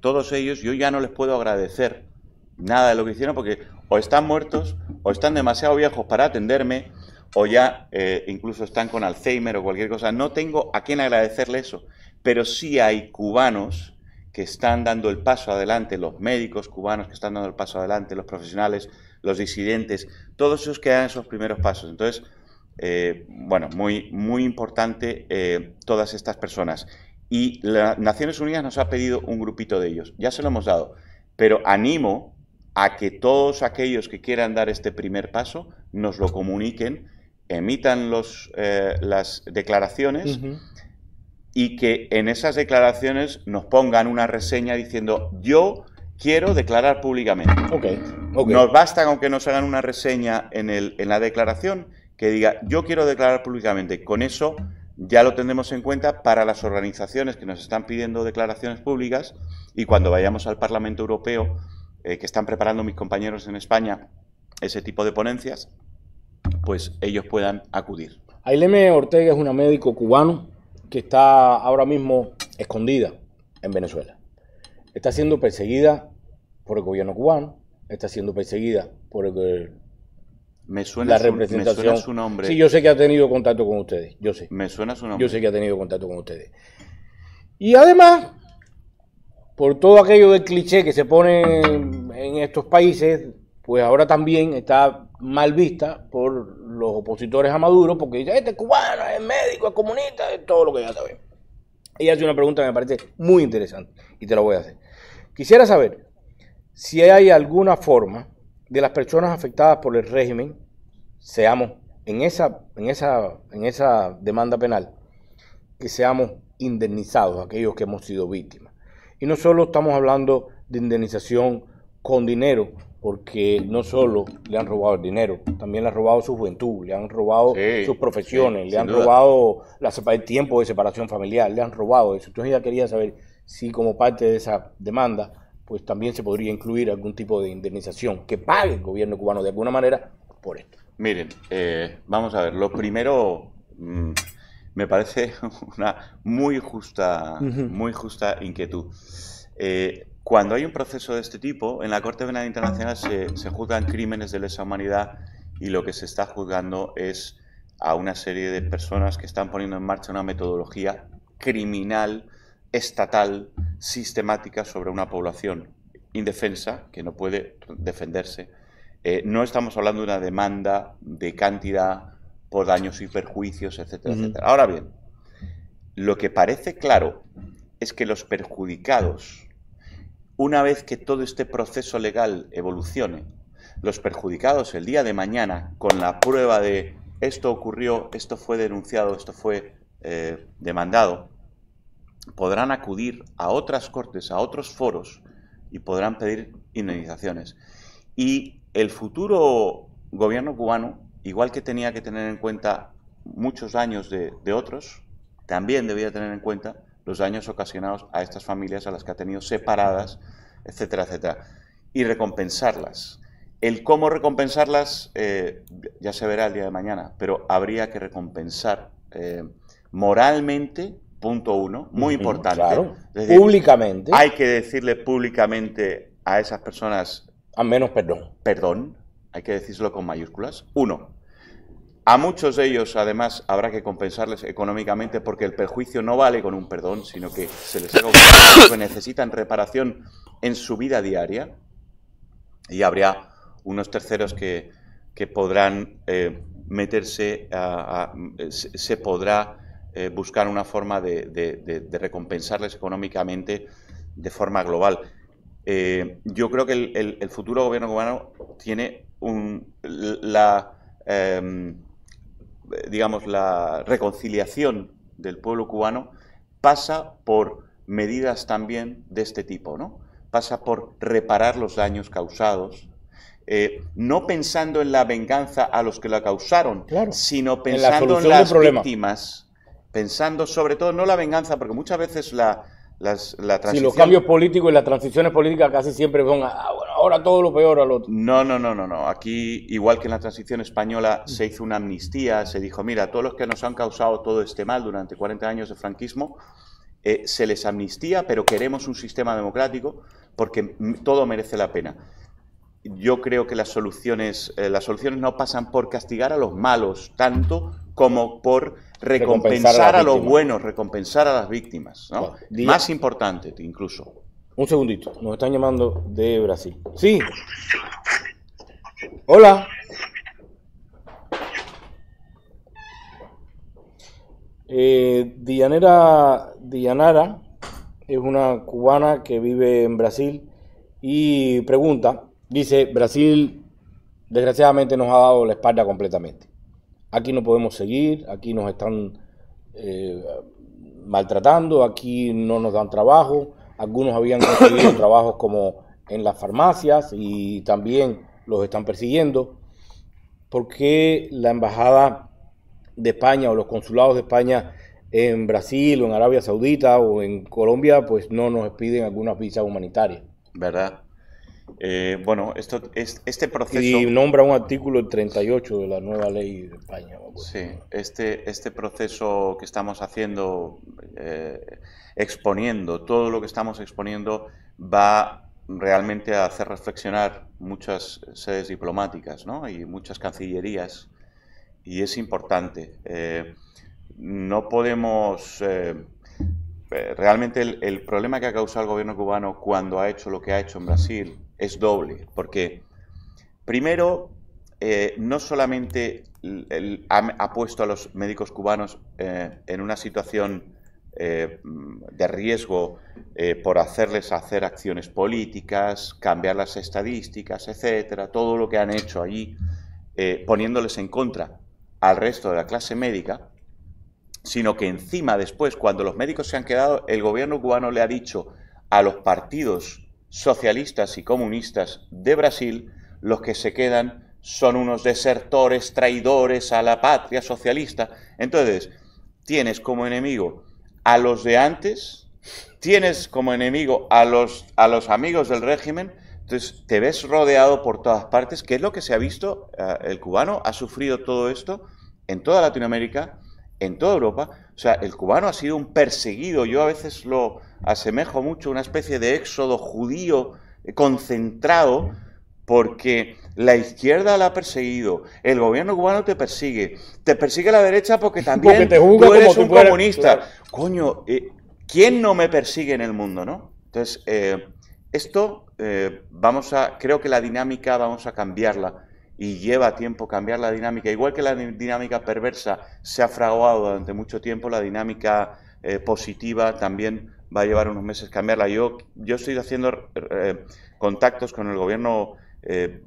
todos ellos yo ya no les puedo agradecer nada de lo que hicieron porque o están muertos o están demasiado viejos para atenderme o ya eh, incluso están con Alzheimer o cualquier cosa. No tengo a quién agradecerle eso, pero sí hay cubanos que están dando el paso adelante, los médicos cubanos que están dando el paso adelante, los profesionales, los disidentes, todos esos que dan esos primeros pasos. Entonces, eh, bueno, muy, muy importante eh, todas estas personas. Y las Naciones Unidas nos ha pedido un grupito de ellos, ya se lo hemos dado, pero animo a que todos aquellos que quieran dar este primer paso nos lo comuniquen, emitan los, eh, las declaraciones y que en esas declaraciones nos pongan una reseña diciendo yo quiero declarar públicamente. Nos basta con que nos hagan una reseña en, el, en la declaración que diga yo quiero declarar públicamente. Con eso ya lo tendremos en cuenta para las organizaciones que nos están pidiendo declaraciones públicas y cuando vayamos al Parlamento Europeo, eh, que están preparando mis compañeros en España ese tipo de ponencias, pues ellos puedan acudir. Aileme Ortega es una médico cubano que está ahora mismo escondida en Venezuela. Está siendo perseguida por el gobierno cubano, está siendo perseguida por la representación. me suena su nombre. Sí, yo sé que ha tenido contacto con ustedes, yo sé. Me suena su nombre. Yo sé que ha tenido contacto con ustedes. Y además, por todo aquello del cliché que se pone en estos países, pues ahora también está mal vista por los opositores a Maduro porque dice, este es cubano, es médico, es comunista, es todo lo que ya sabe. Ella hace una pregunta que me parece muy interesante y te la voy a hacer. Quisiera saber si hay alguna forma de las personas afectadas por el régimen, seamos en esa, en esa, en esa demanda penal, que seamos indemnizados, aquellos que hemos sido víctimas. Y no solo estamos hablando de indemnización con dinero, porque no solo le han robado el dinero, también le han robado su juventud, le han robado sus profesiones, le han robado la, el tiempo de separación familiar, le han robado eso. Entonces yo quería saber si como parte de esa demanda, pues también se podría incluir algún tipo de indemnización que pague el gobierno cubano de alguna manera por esto. Miren, eh, vamos a ver, lo primero mm, me parece una muy justa, muy justa inquietud. Eh, cuando hay un proceso de este tipo, en la Corte Penal Internacional se, juzgan crímenes de lesa humanidad y lo que se está juzgando es a una serie de personas que están poniendo en marcha una metodología criminal, estatal, sistemática sobre una población indefensa que no puede defenderse. Eh, no estamos hablando de una demanda de cantidad por daños y perjuicios, etcétera, etcétera. Ahora bien, lo que parece claro es que los perjudicados una vez que todo este proceso legal evolucione, los perjudicados el día de mañana, con la prueba de esto ocurrió, esto fue denunciado, esto fue eh, demandado, podrán acudir a otras cortes, a otros foros y podrán pedir indemnizaciones. Y el futuro gobierno cubano, igual que tenía que tener en cuenta muchos años de, de otros, también debía tener en cuenta los daños ocasionados a estas familias a las que ha tenido separadas, etcétera, etcétera, y recompensarlas. El cómo recompensarlas eh, ya se verá el día de mañana, pero habría que recompensar eh, moralmente, punto uno, muy importante. Claro. públicamente. Hay que decirle públicamente a esas personas... Al menos perdón. Perdón, hay que decirlo con mayúsculas. Uno, a muchos de ellos, además, habrá que compensarles económicamente porque el perjuicio no vale con un perdón, sino que se les ha que necesitan reparación en su vida diaria. Y habrá unos terceros que, podrán eh, meterse, eh, se, podrá eh, buscar una forma de, recompensarles económicamente de forma global. yo creo que el, futuro gobierno cubano tiene un, la... Em, digamos, la reconciliación del pueblo cubano pasa por medidas también de este tipo, ¿no? Pasa por reparar los daños causados, eh, no pensando en la venganza a los que la causaron, sino pensando en, las víctimas, pensando sobre todo, no la venganza, porque muchas veces la, transición... Si los cambios políticos y las transiciones políticas casi siempre son, ah, ahora todo lo peor al otro. No, no, no, no, no. Aquí, igual que en la transición española, se hizo una amnistía, se dijo, mira, todos los que nos han causado todo este mal durante 40 años de franquismo, eh, se les amnistía, pero queremos un sistema democrático porque todo merece la pena. Yo creo que las soluciones, eh, las soluciones no pasan por castigar a los malos tanto como por recompensar, a, los buenos, recompensar a las víctimas. ¿no? Más importante incluso. Un segundito, nos están llamando de Brasil. Sí. Hola. Eh, Dianera Dianara es una cubana que vive en Brasil y pregunta, dice, Brasil desgraciadamente nos ha dado la espalda completamente. Aquí no podemos seguir, aquí nos están eh, maltratando, aquí no nos dan trabajo, algunos habían conseguido trabajos como en las farmacias y también los están persiguiendo. ¿Por qué la embajada de España o los consulados de España en Brasil o en Arabia Saudita o en Colombia pues no nos piden algunas visas humanitarias? ¿Verdad? Eh, bueno, esto, es, este proceso... Y nombra un artículo 38 de la nueva ley de España. Sí, este, este proceso que estamos haciendo eh, exponiendo, todo lo que estamos exponiendo va realmente a hacer reflexionar muchas sedes diplomáticas ¿no? y muchas cancillerías y es importante. Eh, no podemos... Eh, eh, realmente el, problema que ha causado el gobierno cubano cuando ha hecho lo que ha hecho en Brasil es doble, porque primero, no solamente ha, puesto a los médicos cubanos en una situación eh, mm, de riesgo eh, por hacerles hacer acciones políticas, cambiar las estadísticas, etcétera, todo lo que han hecho allí, eh, poniéndoles en contra al resto de la clase médica, sino que encima después, cuando los médicos se han quedado, el gobierno cubano le ha dicho a los partidos socialistas y comunistas de Brasil, los que se quedan son unos desertores, traidores a la patria socialista. Entonces, tienes como enemigo a los de antes, tienes como enemigo a los, a los amigos del régimen, entonces te ves rodeado por todas partes, que es lo que se ha visto, eh, el cubano ha sufrido todo esto en toda Latinoamérica, en toda Europa, o sea, el cubano ha sido un perseguido, yo a veces lo asemejo mucho a una especie de éxodo judío eh, concentrado, porque la izquierda la ha perseguido, el gobierno cubano te persigue, te persigue la derecha porque también tú eres un comunista. Coño, eh, ¿quién no me persigue en el mundo, no? Entonces, eh, esto eh, vamos a, creo que la dinámica vamos a cambiarla y lleva tiempo cambiar la dinámica. Igual que la dinámica perversa se ha fraguado durante mucho tiempo, la dinámica positiva también va a llevar unos meses cambiarla. Yo, yo estoy haciendo contactos con el gobierno eh,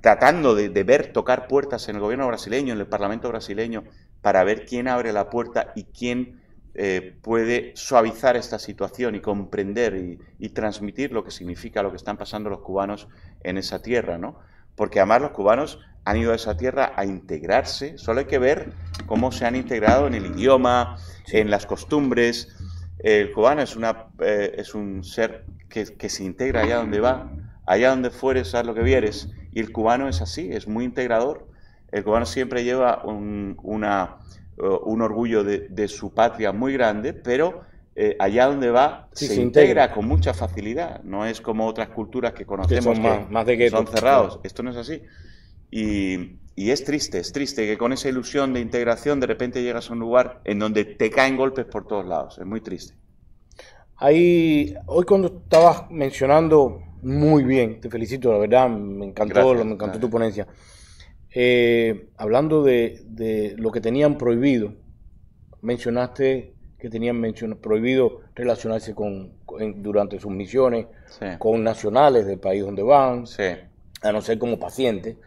tratando de, ver, tocar puertas en el gobierno brasileño, en el Parlamento brasileño, para ver quién abre la puerta y quién eh, puede suavizar esta situación y comprender y, transmitir lo que significa lo que están pasando los cubanos en esa tierra, ¿no? Porque además los cubanos han ido a esa tierra a integrarse, solo hay que ver cómo se han integrado en el idioma, en las costumbres. El cubano es, una, eh, es un ser que, que se integra allá donde va, allá donde fueres, haz lo que vieres. Y el cubano es así, es muy integrador. El cubano siempre lleva un, uh, un orgullo de, su patria muy grande, pero eh, allá donde va se, integra, con mucha facilidad. No es como otras culturas que conocemos más, de que son cerrados. Esto no es así. Y, y es triste, es triste que con esa ilusión de integración de repente llegas a un lugar en donde te caen golpes por todos lados. Es muy triste. Ahí, hoy cuando estabas mencionando muy bien, te felicito, la verdad, me encantó, me encantó tu ponencia. Eh, hablando de, lo que tenían prohibido, mencionaste que tenían prohibido relacionarse con, durante sus misiones con nacionales del país donde van, a no ser como pacientes.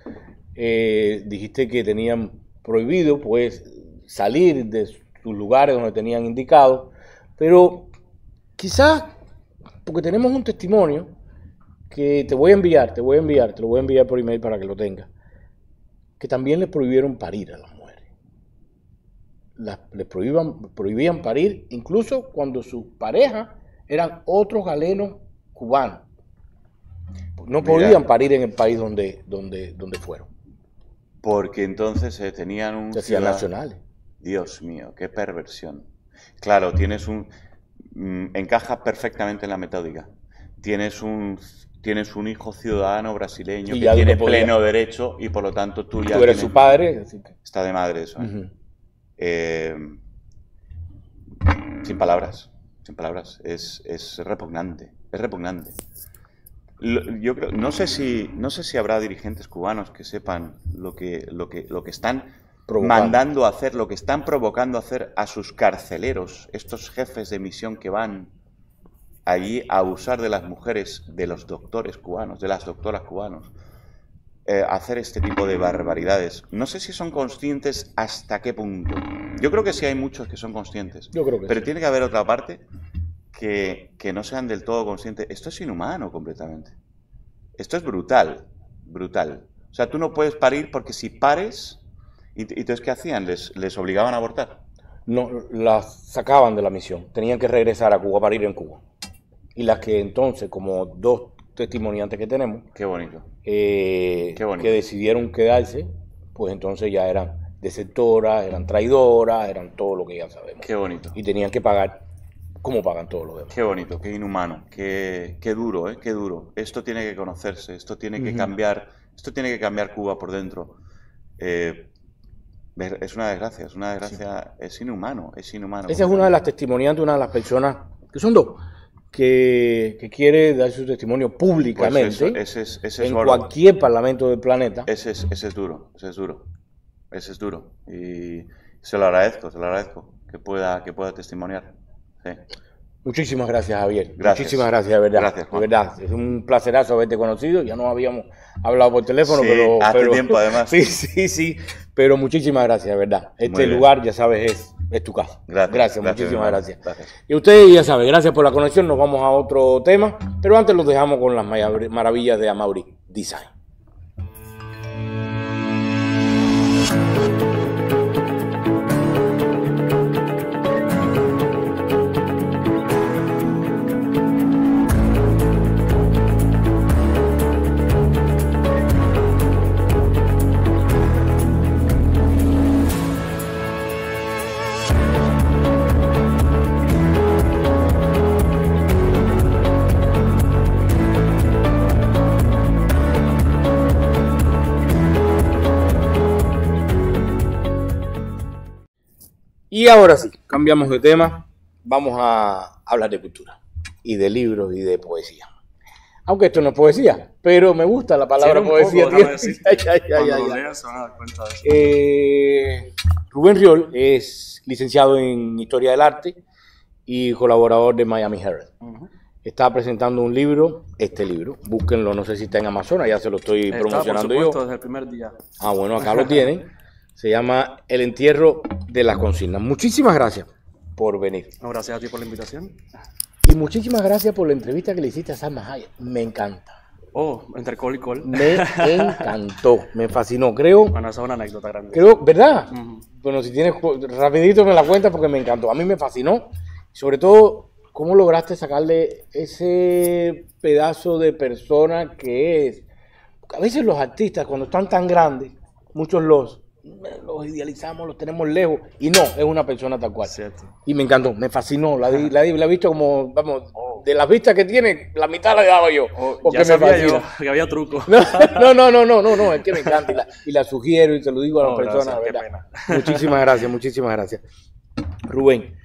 Eh, dijiste que tenían prohibido pues salir de sus lugares donde tenían indicado, pero quizás porque tenemos un testimonio que te voy a enviar, te voy a enviar, te lo voy a enviar por email para que lo tengas, que también les prohibieron parir a las mujeres. les prohibían, prohibían parir incluso cuando sus parejas eran otros galenos cubanos. No podían parir en el país donde, donde, donde fueron. Porque entonces se eh, tenían un... Se hacían nacionales. Dios mío, qué perversión. Claro, tienes un... Mm, encaja perfectamente en la metódica. Tienes un tienes un hijo ciudadano brasileño que tiene pleno derecho y por lo tanto tú, ya. Tú eres su padre. Está de madre eso. ¿eh? Eh, sin palabras, sin palabras. Es, repugnante, es repugnante. Yo creo, no sé si, no sé si habrá dirigentes cubanos que sepan lo que, lo que, lo que están mandando a hacer, lo que están provocando a hacer a sus carceleros, estos jefes de misión que van allí abusar de las mujeres, de los doctores cubanos, de las doctoras cubanos, eh, hacer este tipo de barbaridades. No sé si son conscientes hasta qué punto. Yo creo que sí hay muchos que son conscientes. Yo creo que Pero tiene que haber otra parte que, no sean del todo conscientes. Esto es inhumano completamente. Esto es brutal, brutal. O sea, tú no puedes parir porque si pares, ¿y, entonces qué hacían? ¿Les, ¿Les obligaban a abortar? No, las sacaban de la misión. Tenían que regresar a Cuba, para ir en Cuba y las que entonces, como dos testimoniantes que tenemos, eh, Qué bonito. que decidieron quedarse, pues entonces ya eran deceptoras, eran traidoras, eran todo lo que ya sabemos. Qué bonito. Y tenían que pagar como pagan todos los demás. Qué bonito, qué inhumano, qué, qué duro, ¿eh? qué duro. Esto tiene que conocerse, esto tiene que cambiar, esto tiene que cambiar Cuba por dentro. Eh, es una desgracia, es una desgracia, es inhumano, es inhumano. Esa es una de las de una de las personas, que son dos, que, quiere dar su testimonio públicamente en cualquier parlamento del planeta. Ese es, es duro, ese es duro, ese es duro. Y se lo agradezco, se lo agradezco que pueda, que pueda testimoniar. Muchísimas gracias, Javier. Muchísimas gracias, de verdad. es un placerazo haberte conocido. Ya no habíamos hablado por teléfono, pero. Hace tiempo, además. sí, sí, sí. Pero muchísimas gracias, de verdad. Este lugar, ya sabes, es es tu caso, Gracias. Gracias, muchísimas gracias. gracias. Y ustedes ya saben, gracias por la conexión. Nos vamos a otro tema, pero antes los dejamos con las maravillas de Amaury Design. Y ahora sí, cambiamos de tema, vamos a hablar de cultura y de libros y de poesía. Aunque esto no es poesía, pero me gusta la palabra poesía. Eh, Rubén Riol es licenciado en Historia del Arte y colaborador de Miami Herald. Está presentando un libro, este libro, búsquenlo, no sé si está en Amazon ya se lo estoy promocionando por supuesto, yo. desde el primer día. Ah, bueno, acá lo tienen. Se llama El entierro de las consignas. Muchísimas gracias por venir. gracias a ti por la invitación. Y muchísimas gracias por la entrevista que le hiciste a Salma Hayek. Me encanta. Oh, entre col y col. Me encantó, me fascinó, creo. Bueno, esa es una anécdota grande. Creo, ¿verdad? Bueno, si tienes, rapidito me la cuentas porque me encantó. A mí me fascinó. Sobre todo, ¿cómo lograste sacarle ese pedazo de persona que es? a veces los artistas, cuando están tan grandes, muchos los los idealizamos, los tenemos lejos. Y no, es una persona tal cual. Y me encantó, me fascinó. La, la, he visto como, vamos, oh. de las vistas que tiene, la mitad la daba yo. Oh, porque yo que había truco. No, no, no, no, no, no, es que me encanta. Y la, sugiero y se lo digo a las personas. Muchísimas gracias, muchísimas gracias. Rubén,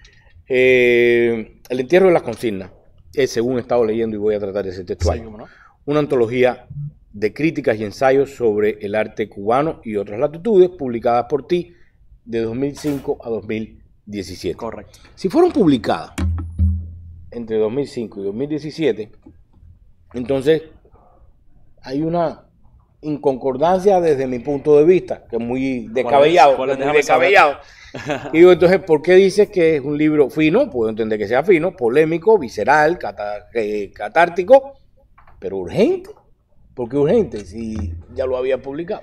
eh, el entierro de las consignas es, según he estado leyendo y voy a tratar ese textual, una antología de críticas y ensayos sobre el arte cubano y otras latitudes, publicadas por ti de 2005 a 2017. Correcto. Si fueron publicadas entre 2005 y 2017, entonces hay una inconcordancia desde mi punto de vista, que es muy descabellado. descabellado. y digo, entonces, ¿por qué dices que es un libro fino? Puedo entender que sea fino, polémico, visceral, eh, catártico, pero urgente. Porque urgente, si ya lo había publicado.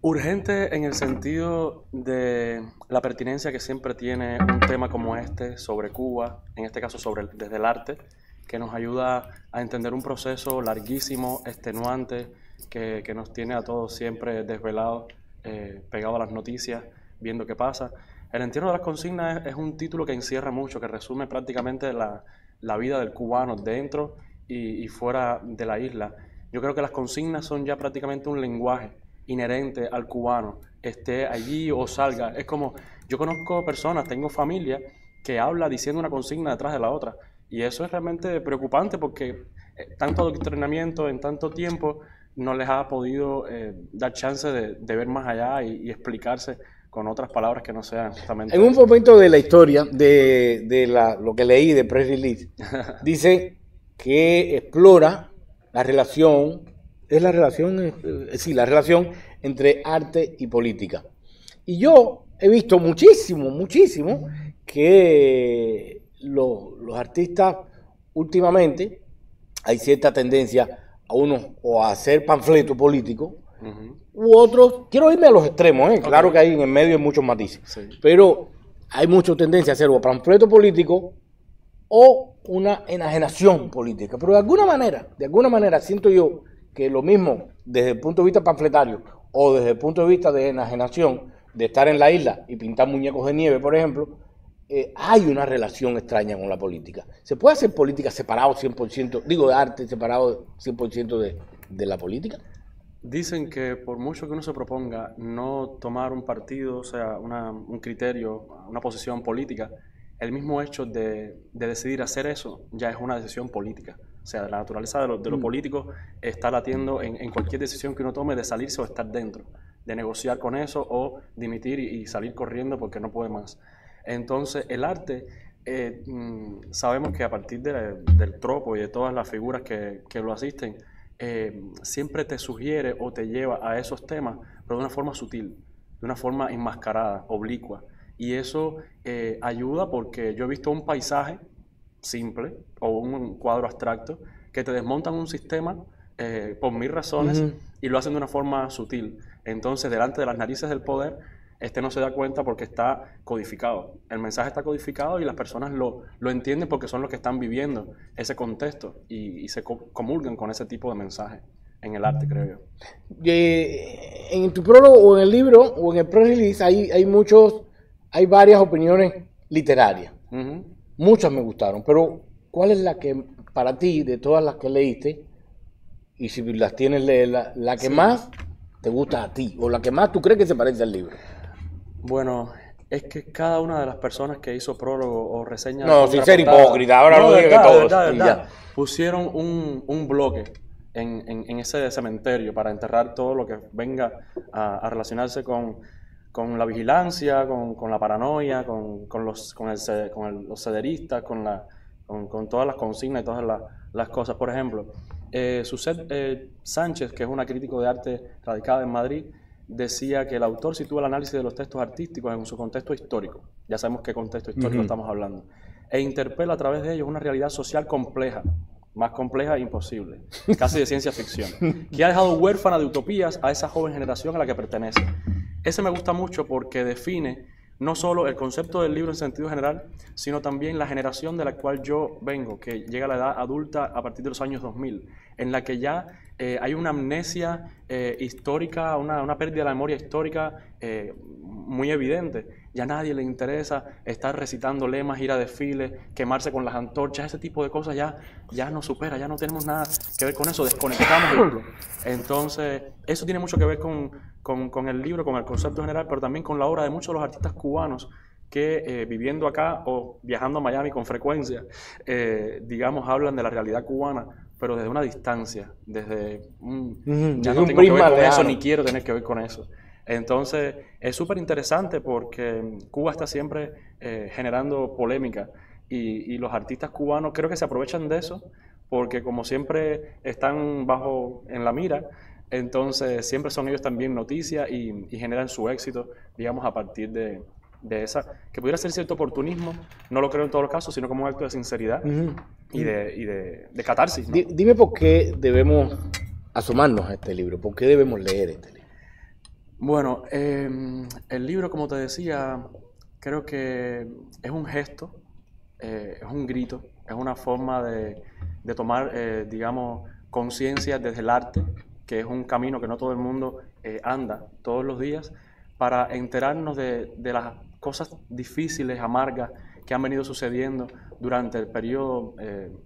Urgente en el sentido de la pertinencia que siempre tiene un tema como este sobre Cuba, en este caso sobre desde el arte, que nos ayuda a entender un proceso larguísimo, extenuante, que, que nos tiene a todos siempre desvelados, eh, pegados a las noticias, viendo qué pasa. El entierro de las consignas es, un título que encierra mucho, que resume prácticamente la, la vida del cubano dentro y, y fuera de la isla yo creo que las consignas son ya prácticamente un lenguaje inherente al cubano, esté allí o salga. Es como, yo conozco personas, tengo familia que habla diciendo una consigna detrás de la otra. Y eso es realmente preocupante porque eh, tanto adoctrinamiento en tanto tiempo no les ha podido eh, dar chance de, ver más allá y, explicarse con otras palabras que no sean justamente. En un momento de la historia, de, lo que leí de Press Release, dice que explora la relación, es la relación, eh, eh, la relación entre arte y política. Y yo he visto muchísimo, muchísimo que los, artistas últimamente hay cierta tendencia a uno o a hacer panfleto político u otros, quiero irme a los extremos, eh. claro que hay en el medio muchos matices, pero hay mucha tendencia a hacer o panfleto político o una enajenación política. Pero de alguna manera, de alguna manera siento yo que lo mismo desde el punto de vista panfletario o desde el punto de vista de enajenación, de estar en la isla y pintar muñecos de nieve, por ejemplo, eh, hay una relación extraña con la política. ¿Se puede hacer política separado 100%, digo de arte separado 100% de, la política? Dicen que por mucho que uno se proponga no tomar un partido, o sea, un criterio, una posición política, el mismo hecho de, decidir hacer eso ya es una decisión política. O sea, la naturaleza de lo, de mm. político está latiendo en, cualquier decisión que uno tome de salirse o estar dentro, de negociar con eso o dimitir y, salir corriendo porque no puede más. Entonces, el arte, eh, mm, sabemos que a partir del tropo y de todas las figuras que, lo asisten, eh, siempre te sugiere o te lleva a esos temas, pero de una forma sutil, de una forma enmascarada, oblicua y eso eh, ayuda porque yo he visto un paisaje simple o un cuadro abstracto que te desmontan un sistema eh, por mil razones y lo hacen de una forma sutil. Entonces, delante de las narices del poder, este no se da cuenta porque está codificado. El mensaje está codificado y las personas lo, entienden porque son los que están viviendo ese contexto y, se comulgan con ese tipo de mensaje en el arte, creo yo. Eh, en tu prólogo o en el libro o en el pre hay, hay muchos hay varias opiniones literarias. Muchas me gustaron, pero ¿cuál es la que para ti, de todas las que leíste, y si las tienes, la, la que más te gusta a ti, o la que más tú crees que se parece al libro? Bueno, es que cada una de las personas que hizo prólogo o reseña... No, sin ser hipócrita, ahora lo digo que todos. Pusieron un, bloque en, en, ese cementerio para enterrar todo lo que venga a relacionarse con con la vigilancia, con, con la paranoia, con, con los, con, el, con los cederistas, con, la, con, todas las consignas y todas las, las cosas. Por ejemplo, eh, Suset eh, Sánchez, que es una crítico de arte radicada en Madrid, decía que el autor sitúa el análisis de los textos artísticos en su contexto histórico. Ya sabemos qué contexto histórico estamos hablando. E interpela a través de ellos una realidad social compleja más compleja e imposible, casi de ciencia ficción, que ha dejado huérfana de utopías a esa joven generación a la que pertenece. Ese me gusta mucho porque define no solo el concepto del libro en sentido general, sino también la generación de la cual yo vengo, que llega a la edad adulta a partir de los años 2000, en la que ya eh, hay una amnesia eh, histórica, una, pérdida de la memoria histórica eh, muy evidente ya nadie le interesa estar recitando lemas, ir a desfiles, quemarse con las antorchas, ese tipo de cosas ya, ya no supera, ya no tenemos nada que ver con eso, desconectamos. Entonces, eso tiene mucho que ver con, el libro, con el concepto general, pero también con la obra de muchos de los artistas cubanos que eh, viviendo acá o viajando a Miami con frecuencia, eh, digamos, hablan de la realidad cubana, pero desde una distancia, desde, ya no tengo que con eso, ni quiero tener que ver con eso. Entonces, es súper interesante porque Cuba está siempre eh, generando polémica y, los artistas cubanos creo que se aprovechan de eso porque como siempre están bajo en la mira, entonces siempre son ellos también noticias y, generan su éxito, digamos, a partir de, esa, que pudiera ser cierto oportunismo, no lo creo en todos los casos, sino como un acto de sinceridad y, de, y de, catarsis. Dime por qué debemos asomarnos a este libro, por qué debemos leer este libro. Bueno, em, el libro, como te decía, creo que es un gesto, eh, es un grito, es una forma de, tomar, eh, digamos, conciencia desde el arte, que es un camino que no todo el mundo eh, anda todos los días, para enterarnos de, las cosas difíciles, amargas, que han venido sucediendo durante el periodo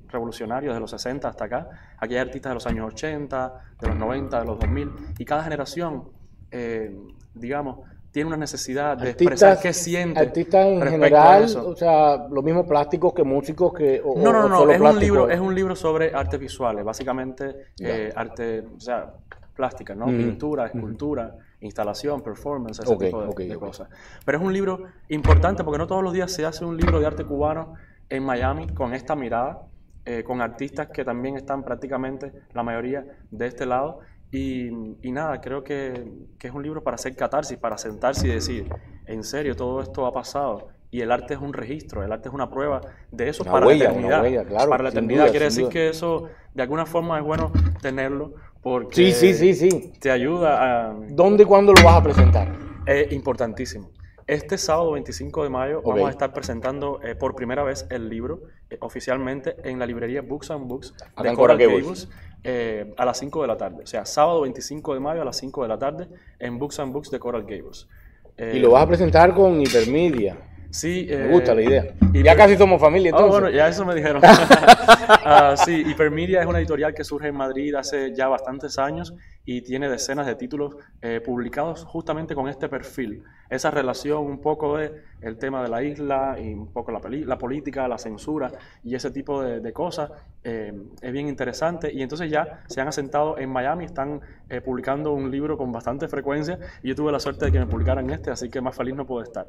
revolucionario, de los 60 hasta acá. Aquí hay artistas de los años 80, de los 90, de los 2000, y cada generación eh, digamos, tiene una necesidad de expresar qué siente. Artistas en general, o sea, lo mismos plásticos que músicos que. no, no, no, no. es, un libro, es un libro sobre artes visuales, básicamente eh, arte, o sea, plástica, ¿no? Pintura, escultura, instalación, performance, ese tipo de, cosas. Pero es un libro importante porque no todos los días se hace un libro de arte cubano en Miami con esta mirada, eh, con artistas que también están prácticamente la mayoría de este lado y, nada, creo que, que, es un libro para hacer catarsis, para sentarse y decir, en serio, todo esto ha pasado. Y el arte es un registro, el arte es una prueba de eso para la eternidad. claro, para la eternidad quiere decir que eso, de alguna forma, es bueno tenerlo porque sí, sí, sí, sí. te ayuda a... ¿Dónde y cuándo lo vas a presentar? Es importantísimo. Este sábado 25 de mayo vamos a estar presentando eh, por primera vez el libro eh, oficialmente en la librería Books and Books de Coral Gables. Eh, a las 5 de la tarde. O sea, sábado 25 de mayo a las 5 de la tarde en Books and Books de Coral Gables. y lo vas a presentar con Hipermedia. Sí. me eh, gusta la idea. Y Ya casi somos familia ah, entonces. bueno, ya eso me dijeron. Ah, sí, Hipermedia es una editorial que surge en Madrid hace ya bastantes años y tiene decenas de títulos eh, publicados justamente con este perfil. Esa relación un poco de el tema de la isla y un poco la, la política, la censura y ese tipo de, cosas eh, es bien interesante. Y entonces ya se han asentado en Miami, están eh, publicando un libro con bastante frecuencia y yo tuve la suerte de que me publicaran este, así que más feliz no puedo estar.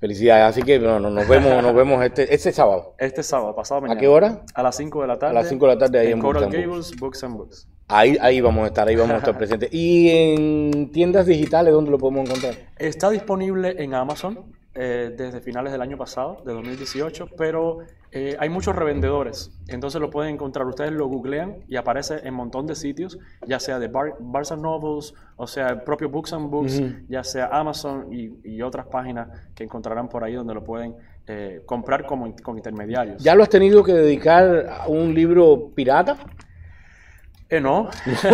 Felicidades, así que nos vemos, nos vemos este, este sábado. Este sábado, pasado mañana. ¿A qué hora? A las 5 de la tarde. A las 5 de la tarde ahí en, Coral Gables, Books and Books. Ahí, vamos a estar, ahí vamos a estar presentes. ¿Y en tiendas digitales dónde lo podemos encontrar? Está disponible en Amazon eh, desde finales del año pasado, de 2018, pero eh, hay muchos revendedores. Entonces lo pueden encontrar, ustedes lo googlean y aparece en un montón de sitios, ya sea de Bar Barnes Nobles, o sea, el propio Books and Books, ya sea Amazon y, otras páginas que encontrarán por ahí donde lo pueden eh, comprar como, con intermediarios. ¿Ya lo has tenido que dedicar a un libro pirata? Eh, no,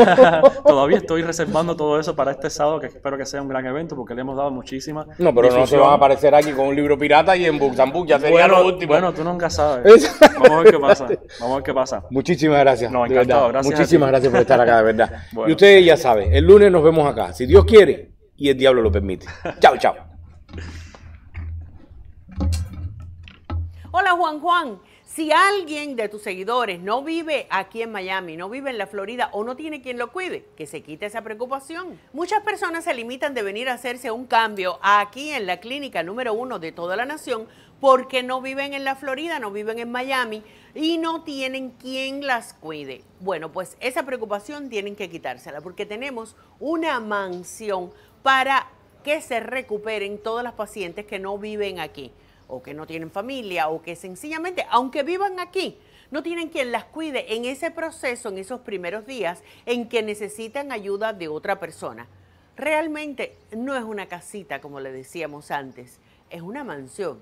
todavía estoy reservando todo eso para este sábado, que espero que sea un gran evento, porque le hemos dado muchísimas. No, pero no se van a aparecer aquí con un libro pirata y en Buxambú, ya sería lo último. Bueno, tú nunca sabes. Vamos a ver qué pasa. Vamos a ver qué pasa. Muchísimas gracias. No, encantado, gracias. Muchísimas gracias por estar acá, de verdad. Y ustedes ya saben, el lunes nos vemos acá, si Dios quiere y el diablo lo permite. Chao, chao. Hola Juan Juan, si alguien de tus seguidores no vive aquí en Miami, no vive en la Florida o no tiene quien lo cuide, que se quite esa preocupación. Muchas personas se limitan de venir a hacerse un cambio aquí en la clínica número uno de toda la nación porque no viven en la Florida, no viven en Miami y no tienen quien las cuide. Bueno, pues esa preocupación tienen que quitársela porque tenemos una mansión para que se recuperen todas las pacientes que no viven aquí o que no tienen familia o que sencillamente, aunque vivan aquí, no tienen quien las cuide en ese proceso, en esos primeros días en que necesitan ayuda de otra persona. Realmente no es una casita, como le decíamos antes, es una mansión.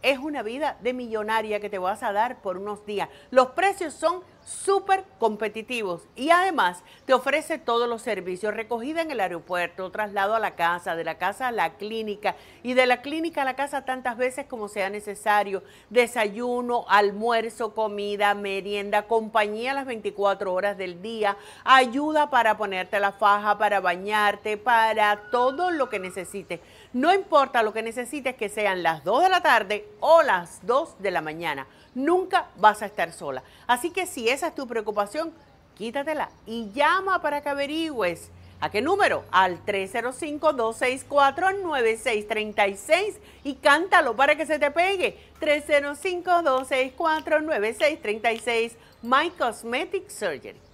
Es una vida de millonaria que te vas a dar por unos días. Los precios son súper competitivos y además te ofrece todos los servicios, recogida en el aeropuerto, traslado a la casa, de la casa a la clínica y de la clínica a la casa tantas veces como sea necesario, desayuno, almuerzo, comida, merienda, compañía las 24 horas del día, ayuda para ponerte la faja, para bañarte, para todo lo que necesites. No importa lo que necesites que sean las 2 de la tarde o las 2 de la mañana. Nunca vas a estar sola. Así que si esa es tu preocupación, quítatela y llama para que averigües. ¿A qué número? Al 305-264-9636 y cántalo para que se te pegue. 305-264-9636, My Cosmetic Surgery.